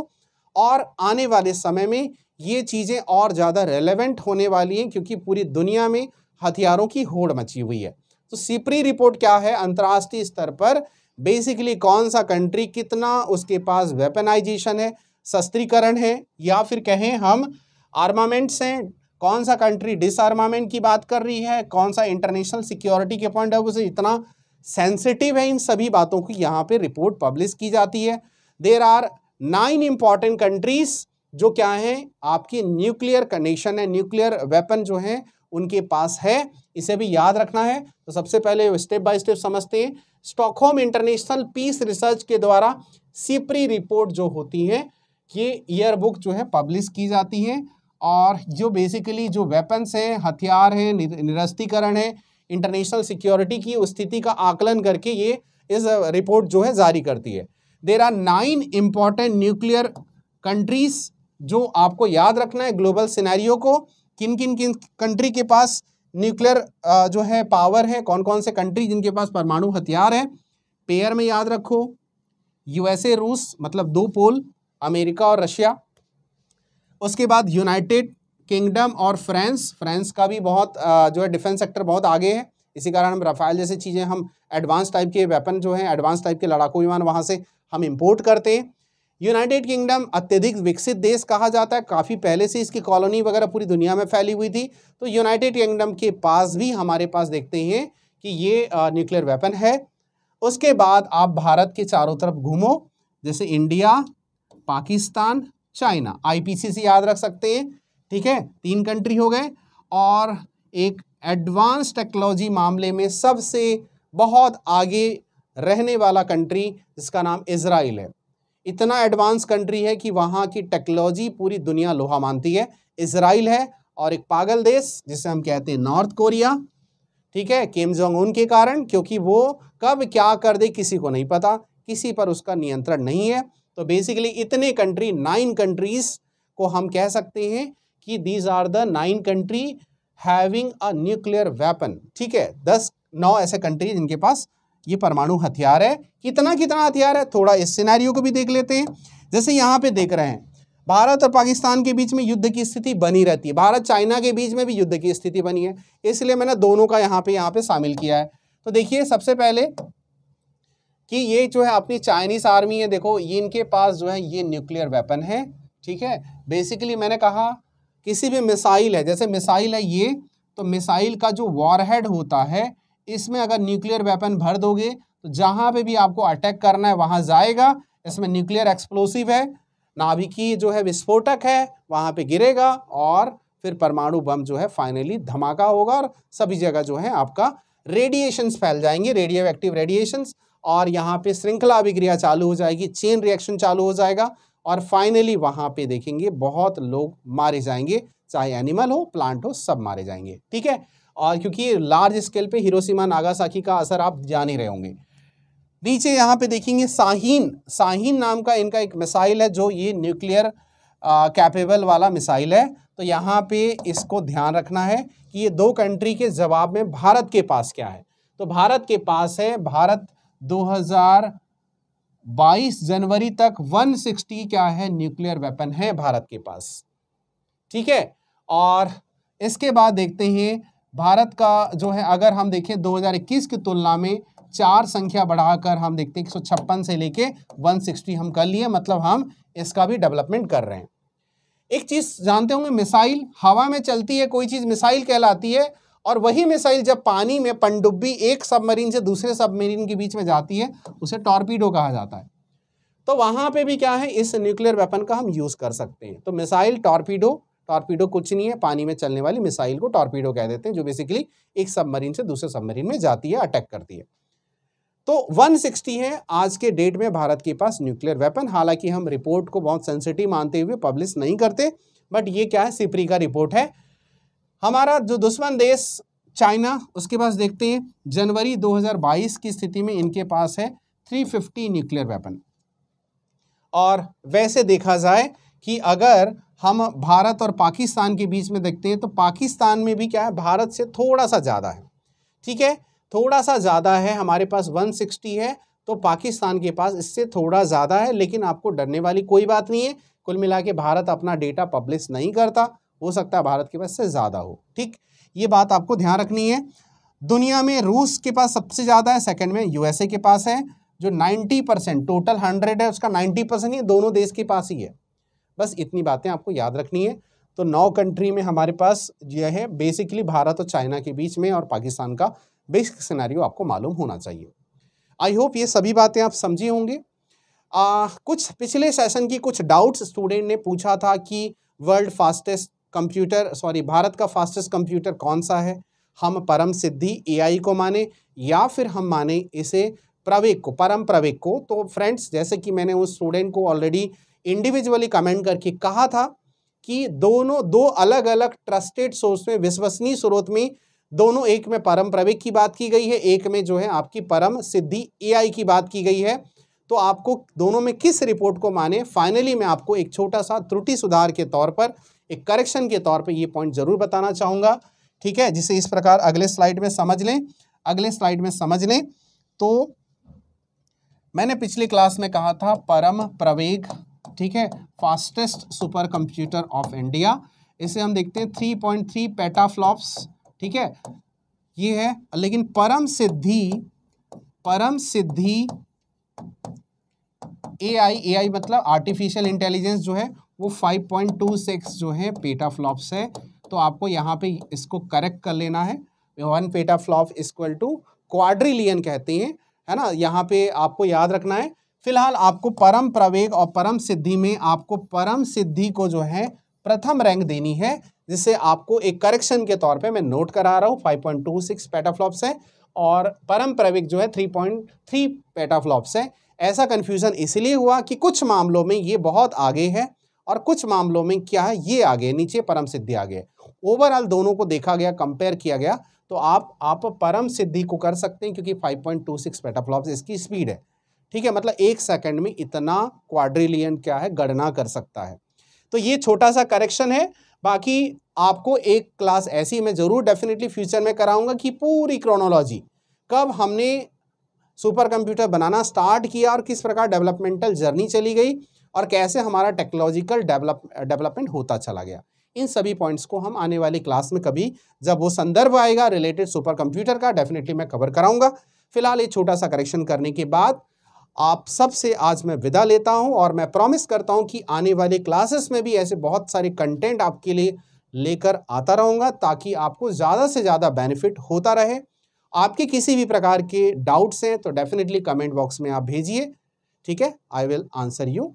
और आने वाले समय में ये चीज़ें और ज़्यादा रेलेवेंट होने वाली हैं क्योंकि पूरी दुनिया में हथियारों की होड़ मची हुई है तो सिपरी रिपोर्ट क्या है अंतर्राष्ट्रीय स्तर पर बेसिकली कौन सा कंट्री कितना उसके पास वेपनाइजेशन है शस्त्रीकरण है या फिर कहें हम आर्मामेंट्स हैं कौन सा कंट्री डिसआर्मामेंट की बात कर रही है कौन सा इंटरनेशनल सिक्योरिटी के पॉइंट ऑफ व्यू से इतना सेंसिटिव है इन सभी बातों की यहाँ पे रिपोर्ट पब्लिश की जाती है there are nine important countries जो क्या हैं आपकी न्यूक्लियर कनेक्शन है न्यूक्लियर वेपन जो है उनके पास है इसे भी याद रखना है तो सबसे पहले स्टेप बाय स्टेप समझते हैं स्टॉकहोम इंटरनेशनल पीस रिसर्च के द्वारा सीपरी रिपोर्ट e जो होती है ये ईयर बुक जो है पब्लिश की जाती है और जो बेसिकली जो वेपन्स हैं हथियार हैं निरस्तीकरण है इंटरनेशनल सिक्योरिटी की स्थिति का आकलन करके ये इस रिपोर्ट जो है जारी करती है there are nine important nuclear countries जो आपको याद रखना है ग्लोबल सिनेरियो को किन किन किन कंट्री के पास न्यूक्लियर जो है पावर है कौन कौन से कंट्री जिनके पास परमाणु हथियार है पेयर में याद रखो यूएसए रूस मतलब दो पोल अमेरिका और रशिया उसके बाद यूनाइटेड किंगडम और फ्रांस फ्रांस का भी बहुत जो है डिफेंस सेक्टर बहुत आगे है इसी कारण हम रफाइल जैसी चीज़ें हम एडवांस टाइप के वेपन जो हैं एडवांस टाइप के लड़ाकू विमान वहाँ से हम इम्पोर्ट करते हैं यूनाइटेड किंगडम अत्यधिक विकसित देश कहा जाता है काफ़ी पहले से इसकी कॉलोनी वगैरह पूरी दुनिया में फैली हुई थी तो यूनाइटेड किंगडम के पास भी हमारे पास देखते हैं कि ये न्यूक्लियर वेपन है उसके बाद आप भारत के चारों तरफ घूमो जैसे इंडिया पाकिस्तान चाइना आईपीसीसी याद रख सकते हैं ठीक है तीन कंट्री हो गए और एक एडवांस टेक्नोलॉजी मामले में सबसे बहुत आगे रहने वाला कंट्री जिसका नाम इसराइल है इतना एडवांस कंट्री है कि वहाँ की टेक्नोलॉजी पूरी दुनिया लोहा मानती है इसराइल है और एक पागल देश जिसे हम कहते हैं नॉर्थ कोरिया ठीक है किम जोंग के कारण क्योंकि वो कब क्या कर दे किसी को नहीं पता किसी पर उसका नियंत्रण नहीं है तो बेसिकली इतने कंट्री नाइन कंट्रीज को हम कह सकते हैं कि these are the nine country having a nuclear weapon ठीक है दस नौ ऐसे कंट्री जिनके पास ये परमाणु हथियार है कितना कितना हथियार है थोड़ा इस सिनेरियो को भी देख लेते हैं जैसे यहाँ पे देख रहे हैं भारत और पाकिस्तान के बीच में युद्ध की स्थिति बनी रहती है भारत चाइना के बीच में भी युद्ध की स्थिति बनी है इसलिए मैंने दोनों का यहाँ पे यहाँ पे शामिल किया है तो देखिए सबसे पहले कि ये जो है अपनी चाइनीज़ आर्मी है देखो ये इनके पास जो है ये न्यूक्लियर वेपन है ठीक है बेसिकली मैंने कहा किसी भी मिसाइल है जैसे मिसाइल है ये तो मिसाइल का जो वॉरहेड होता है इसमें अगर न्यूक्लियर वेपन भर दोगे तो जहाँ पे भी आपको अटैक करना है वहां जाएगा इसमें न्यूक्लियर एक्सप्लोसिव है नाभिकीय जो है विस्फोटक है वहाँ पे गिरेगा और फिर परमाणु बम जो है फाइनली धमाका होगा और सभी जगह जो है आपका रेडिएशंस फैल जाएंगे रेडियो एक्टिव रेडिएशंस और यहाँ पे श्रृंखला अभिक्रिया चालू हो जाएगी चेन रिएक्शन चालू हो जाएगा और फाइनली वहाँ पे देखेंगे बहुत लोग मारे जाएंगे चाहे एनिमल हो प्लांट हो सब मारे जाएंगे ठीक है और क्योंकि लार्ज स्केल पे हिरोशिमा नागासाकी का असर आप जान ही रहे होंगे नीचे यहाँ पे देखेंगे साहिन साहिन नाम का इनका एक मिसाइल है जो ये न्यूक्लियर कैपेबल वाला मिसाइल है तो यहाँ पे इसको ध्यान रखना है कि ये दो कंट्री के जवाब में भारत के पास क्या है तो भारत के पास है भारत 2022 जनवरी तक 160 क्या है न्यूक्लियर वेपन है भारत के पास ठीक है और इसके बाद देखते हैं भारत का जो है अगर हम देखें 2021 की तुलना में चार संख्या बढ़ाकर हम देखते हैं एक से लेके 160 हम कर लिए मतलब हम इसका भी डेवलपमेंट कर रहे हैं एक चीज़ जानते होंगे मिसाइल हवा में चलती है कोई चीज़ मिसाइल कहलाती है और वही मिसाइल जब पानी में पनडुब्बी एक सबमरीन से दूसरे सबमरीन के बीच में जाती है उसे टॉर्पीडो कहा जाता है तो वहां पे भी क्या है इस न्यूक्लियर वेपन का हम यूज़ कर सकते हैं तो मिसाइल टॉर्पीडो टॉर्पीडो कुछ नहीं है पानी में चलने वाली मिसाइल को टॉर्पीडो कह देते हैं जो बेसिकली एक सबमरीन से दूसरे सबमरीन में जाती है अटैक करती है तो 160 है आज के डेट में भारत के पास न्यूक्लियर वेपन हालांकि हम रिपोर्ट को बहुत सेंसिटिव मानते हुए पब्लिश नहीं करते बट ये क्या है सिपरी e का रिपोर्ट है हमारा जो दुश्मन देश चाइना उसके पास देखते हैं जनवरी 2022 की स्थिति में इनके पास है 350 न्यूक्लियर वेपन और वैसे देखा जाए कि अगर हम भारत और पाकिस्तान के बीच में देखते हैं तो पाकिस्तान में भी क्या है भारत से थोड़ा सा ज़्यादा है ठीक है थोड़ा सा ज़्यादा है हमारे पास 160 है तो पाकिस्तान के पास इससे थोड़ा ज़्यादा है लेकिन आपको डरने वाली कोई बात नहीं है कुल मिला के भारत अपना डेटा पब्लिश नहीं करता हो सकता है भारत के पास से ज़्यादा हो ठीक ये बात आपको ध्यान रखनी है दुनिया में रूस के पास सबसे ज़्यादा है सेकंड में यूएसए के पास है जो 90 परसेंट टोटल 100 है उसका 90 परसेंट ये दोनों देश के पास ही है बस इतनी बातें आपको याद रखनी है तो नौ कंट्री में हमारे पास यह है बेसिकली भारत और चाइना के बीच में और पाकिस्तान का बेसिक सिनेरियो आपको मालूम होना चाहिए आई होप ये सभी बातें आप समझी होंगे आ, कुछ पिछले सेशन की कुछ डाउट्स स्टूडेंट ने पूछा था कि world fastest computer sorry Bharat का फास्टेस्ट कंप्यूटर कौन सा है हम परम सिद्धि एआई को माने या फिर हम माने इसे प्रवेक को परम प्रवेक को तो फ्रेंड्स जैसे कि मैंने उस स्टूडेंट को ऑलरेडी इंडिविजुअली कमेंट करके कहा था कि दोनों दो अलग अलग ट्रस्टेड सोर्स में विश्वसनीय स्रोत में दोनों एक में परम प्रवेक की बात की गई है एक में जो है आपकी परम सिद्धि एआई की बात की गई है तो आपको दोनों में किस रिपोर्ट को माने फाइनली मैं आपको एक छोटा सा त्रुटि सुधार के तौर पर एक करेक्शन के तौर पे ये पॉइंट ज़रूर बताना चाहूँगा ठीक है जिसे इस प्रकार अगले स्लाइड में समझ लें अगले स्लाइड में समझ लें तो मैंने पिछली क्लास में कहा था परम प्रवेग ठीक है fastest super computer of India इसे हम देखते हैं थ्री पॉइंट थ्री पेटाफ्लॉप्स ठीक है ये है लेकिन परम सिद्धि परम सिद्धि ए आई ए आई मतलब आर्टिफिशियल इंटेलिजेंस जो है वो 5.26 जो है पेटा फ्लॉप्स है तो आपको यहाँ पे इसको करेक्ट कर लेना है one peta flop equal to quadrillion कहते हैं है ना यहाँ पे आपको याद रखना है फिलहाल आपको परम प्रवेग और परम सिद्धि में आपको परम सिद्धि को जो है प्रथम रैंक देनी है जिसे आपको एक करेक्शन के तौर पे मैं नोट करा रहा हूँ 5.26 पेटाफ्लॉप्स है और परम प्रवेग जो है 3.3 पेटाफ्लॉप्स है ऐसा कन्फ्यूज़न इसलिए हुआ कि कुछ मामलों में ये बहुत आगे है और कुछ मामलों में क्या है ये आ नीचे परम सिद्धि आ ओवरऑल दोनों को देखा गया कंपेयर किया गया तो आप आप परम सिद्धि को कर सकते हैं क्योंकि 5.26 पेटाफ्लॉप्स इसकी स्पीड है ठीक है मतलब एक सेकंड में इतना क्वाड्रिलियन क्या है गणना कर सकता है तो ये छोटा सा करेक्शन है बाकी आपको एक क्लास ऐसी मैं ज़रूर डेफिनेटली फ्यूचर में कराऊंगा कि पूरी क्रोनोलॉजी कब हमने सुपर कंप्यूटर बनाना स्टार्ट किया और किस प्रकार डेवलपमेंटल जर्नी चली गई और कैसे हमारा टेक्नोलॉजिकल डेवलप डेवलपमेंट होता चला गया इन सभी पॉइंट्स को हम आने वाली क्लास में कभी जब वो संदर्भ आएगा रिलेटेड सुपर कंप्यूटर का डेफिनेटली मैं कवर कराऊंगा फिलहाल ये छोटा सा करेक्शन करने के बाद आप सबसे आज मैं विदा लेता हूं और मैं प्रॉमिस करता हूं कि आने वाले क्लासेस में भी ऐसे बहुत सारे कंटेंट आपके लिए लेकर आता रहूँगा ताकि आपको ज़्यादा से ज़्यादा बेनिफिट होता रहे आपके किसी भी प्रकार के डाउट्स हैं तो डेफिनेटली कमेंट बॉक्स में आप भेजिए ठीक है आई विल आंसर यू